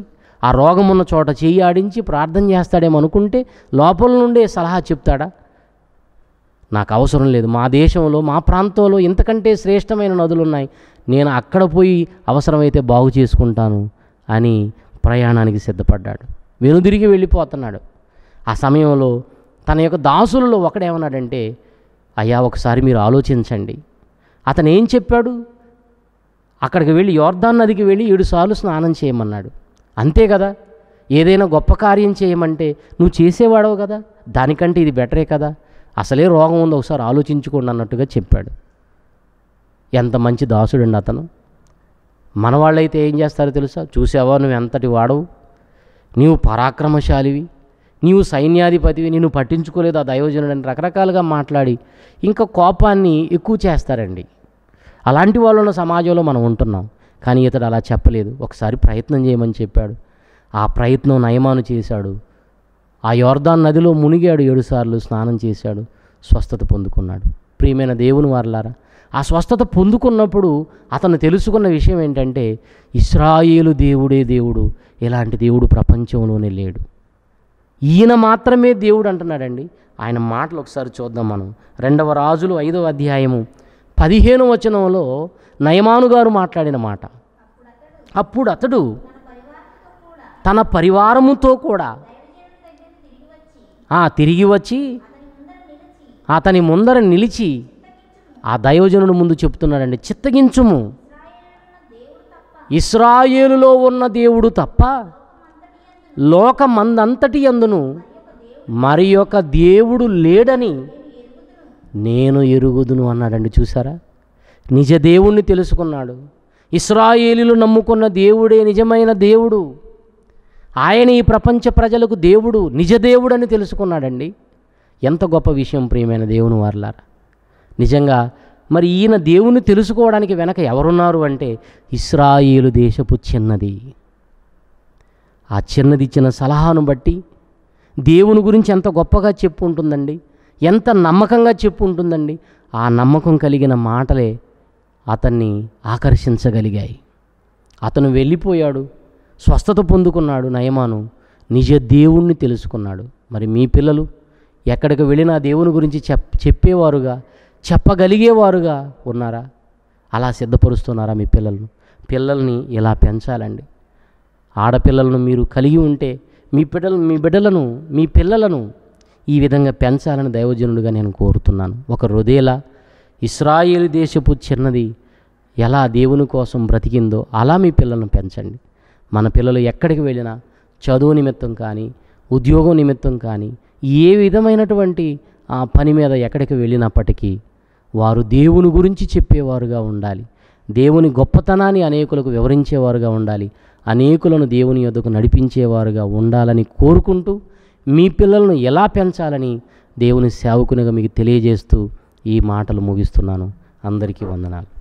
ఆ రోగం ఉన్న చోట చేయి ఆడించి ప్రార్థన చేస్తాడేమో అనుకుంటే లోపల నుండే సలహా చెప్తాడా నాకు అవసరం లేదు మా దేశంలో మా ప్రాంతంలో ఇంతకంటే శ్రేష్టమైన నదులు ఉన్నాయి నేను అక్కడ పోయి అవసరమైతే బాగు చేసుకుంటాను అని ప్రయాణానికి సిద్ధపడ్డాడు వెనుదిరిగి వెళ్ళిపోతున్నాడు ఆ సమయంలో తన యొక్క దాసులలో ఒకడేమన్నాడంటే అయ్యా ఒకసారి మీరు ఆలోచించండి అతను ఏం చెప్పాడు అక్కడికి వెళ్ళి యోర్ధాన్ నదికి వెళ్ళి ఏడుసార్లు స్నానం చేయమన్నాడు అంతే కదా ఏదైనా గొప్ప కార్యం చేయమంటే నువ్వు చేసేవాడవు కదా దానికంటే ఇది బెటరే కదా అసలే రోగం ఉంది ఒకసారి ఆలోచించుకోండి అన్నట్టుగా చెప్పాడు ఎంత మంచి దాసుడు అండి అతను మన వాళ్ళైతే ఏం చేస్తారో తెలుసా చూసావా నువ్వు ఎంతటి వాడవు నీవు పరాక్రమశాలివి నీవు సైన్యాధిపతివి నేను పట్టించుకోలేదు ఆ దయోజనుడు అని రకరకాలుగా మాట్లాడి ఇంకా కోపాన్ని ఎక్కువ చేస్తారండి అలాంటి వాళ్ళు ఉన్న సమాజంలో మనం ఉంటున్నాం కానీ ఇతడు అలా చెప్పలేదు ఒకసారి ప్రయత్నం చేయమని చెప్పాడు ఆ ప్రయత్నం నయమాను చేశాడు ఆ యోర్దాన్ నదిలో మునిగాడు ఏడుసార్లు స్నానం చేశాడు స్వస్థత పొందుకున్నాడు ప్రియమైన దేవుని వారలారా ఆ స్వస్థత పొందుకున్నప్పుడు అతను తెలుసుకున్న విషయం ఏంటంటే ఇస్రాయేలు దేవుడే దేవుడు ఇలాంటి దేవుడు ప్రపంచంలోనే లేడు ఈయన మాత్రమే దేవుడు అంటున్నాడండి ఆయన మాటలు ఒకసారి చూద్దాం మనం రెండవ రాజులు ఐదవ అధ్యాయము పదిహేను వచనంలో నయమాను గారు మాట్లాడిన మాట అప్పుడు అతడు తన పరివారముతో కూడా తిరిగి వచ్చి అతని ముందర నిలిచి ఆ దైవజనుడు ముందు చెప్తున్నాడండి చిత్తగించుము ఇస్రాయేలులో ఉన్న దేవుడు తప్ప లోకమందంతటి అందును మరి ఒక దేవుడు లేడని నేను ఎరుగుదును అన్నాడండి చూసారా నిజ దేవుణ్ణి తెలుసుకున్నాడు ఇస్రాయేలీలు నమ్ముకున్న దేవుడే నిజమైన దేవుడు ఆయన ఈ ప్రపంచ ప్రజలకు దేవుడు నిజ దేవుడని తెలుసుకున్నాడండి ఎంత గొప్ప విషయం ప్రియమైన దేవుని వారలారా నిజంగా మరి ఈయన దేవుని తెలుసుకోవడానికి వెనక ఎవరున్నారు అంటే ఇస్రాయేలు దేశపు చిన్నది ఆ చిన్నది ఇచ్చిన సలహాను బట్టి దేవుని గురించి ఎంత గొప్పగా చెప్పుకుంటుందండి ఎంత నమ్మకంగా చెప్పు ఉంటుందండి ఆ నమ్మకం కలిగిన మాటలే అతన్ని ఆకర్షించగలిగాయి అతను వెళ్ళిపోయాడు స్వస్థత పొందుకున్నాడు నయమాను నిజ దేవుణ్ణి తెలుసుకున్నాడు మరి మీ పిల్లలు ఎక్కడికి వెళ్ళినా దేవుని గురించి చెప్ చెప్పేవారుగా చెప్పగలిగేవారుగా ఉన్నారా అలా సిద్ధపరుస్తున్నారా మీ పిల్లలను పిల్లల్ని ఇలా పెంచాలండి ఆడపిల్లలను మీరు కలిగి ఉంటే మీ బిడ్డలు మీ బిడ్డలను మీ పిల్లలను ఈ విధంగా పెంచాలని దైవజనుడిగా నేను కోరుతున్నాను ఒక రుదేలా ఇస్రాయేల్ దేశపు చిన్నది ఎలా దేవుని కోసం బ్రతికిందో అలా మీ పిల్లలను పెంచండి మన పిల్లలు ఎక్కడికి వెళ్ళినా చదువు నిమిత్తం కానీ ఉద్యోగం నిమిత్తం కానీ ఏ విధమైనటువంటి ఆ పని మీద ఎక్కడికి వెళ్ళినప్పటికీ వారు దేవుని గురించి చెప్పేవారుగా ఉండాలి దేవుని గొప్పతనాన్ని అనేకులకు వివరించేవారుగా ఉండాలి అనేకులను దేవుని యొద్దకు నడిపించేవారుగా ఉండాలని కోరుకుంటూ మీ పిల్లలను ఎలా పెంచాలని దేవుని సేవకునిగా మీకు తెలియజేస్తూ ఈ మాటలు ముగిస్తున్నాను అందరికీ వందనాలు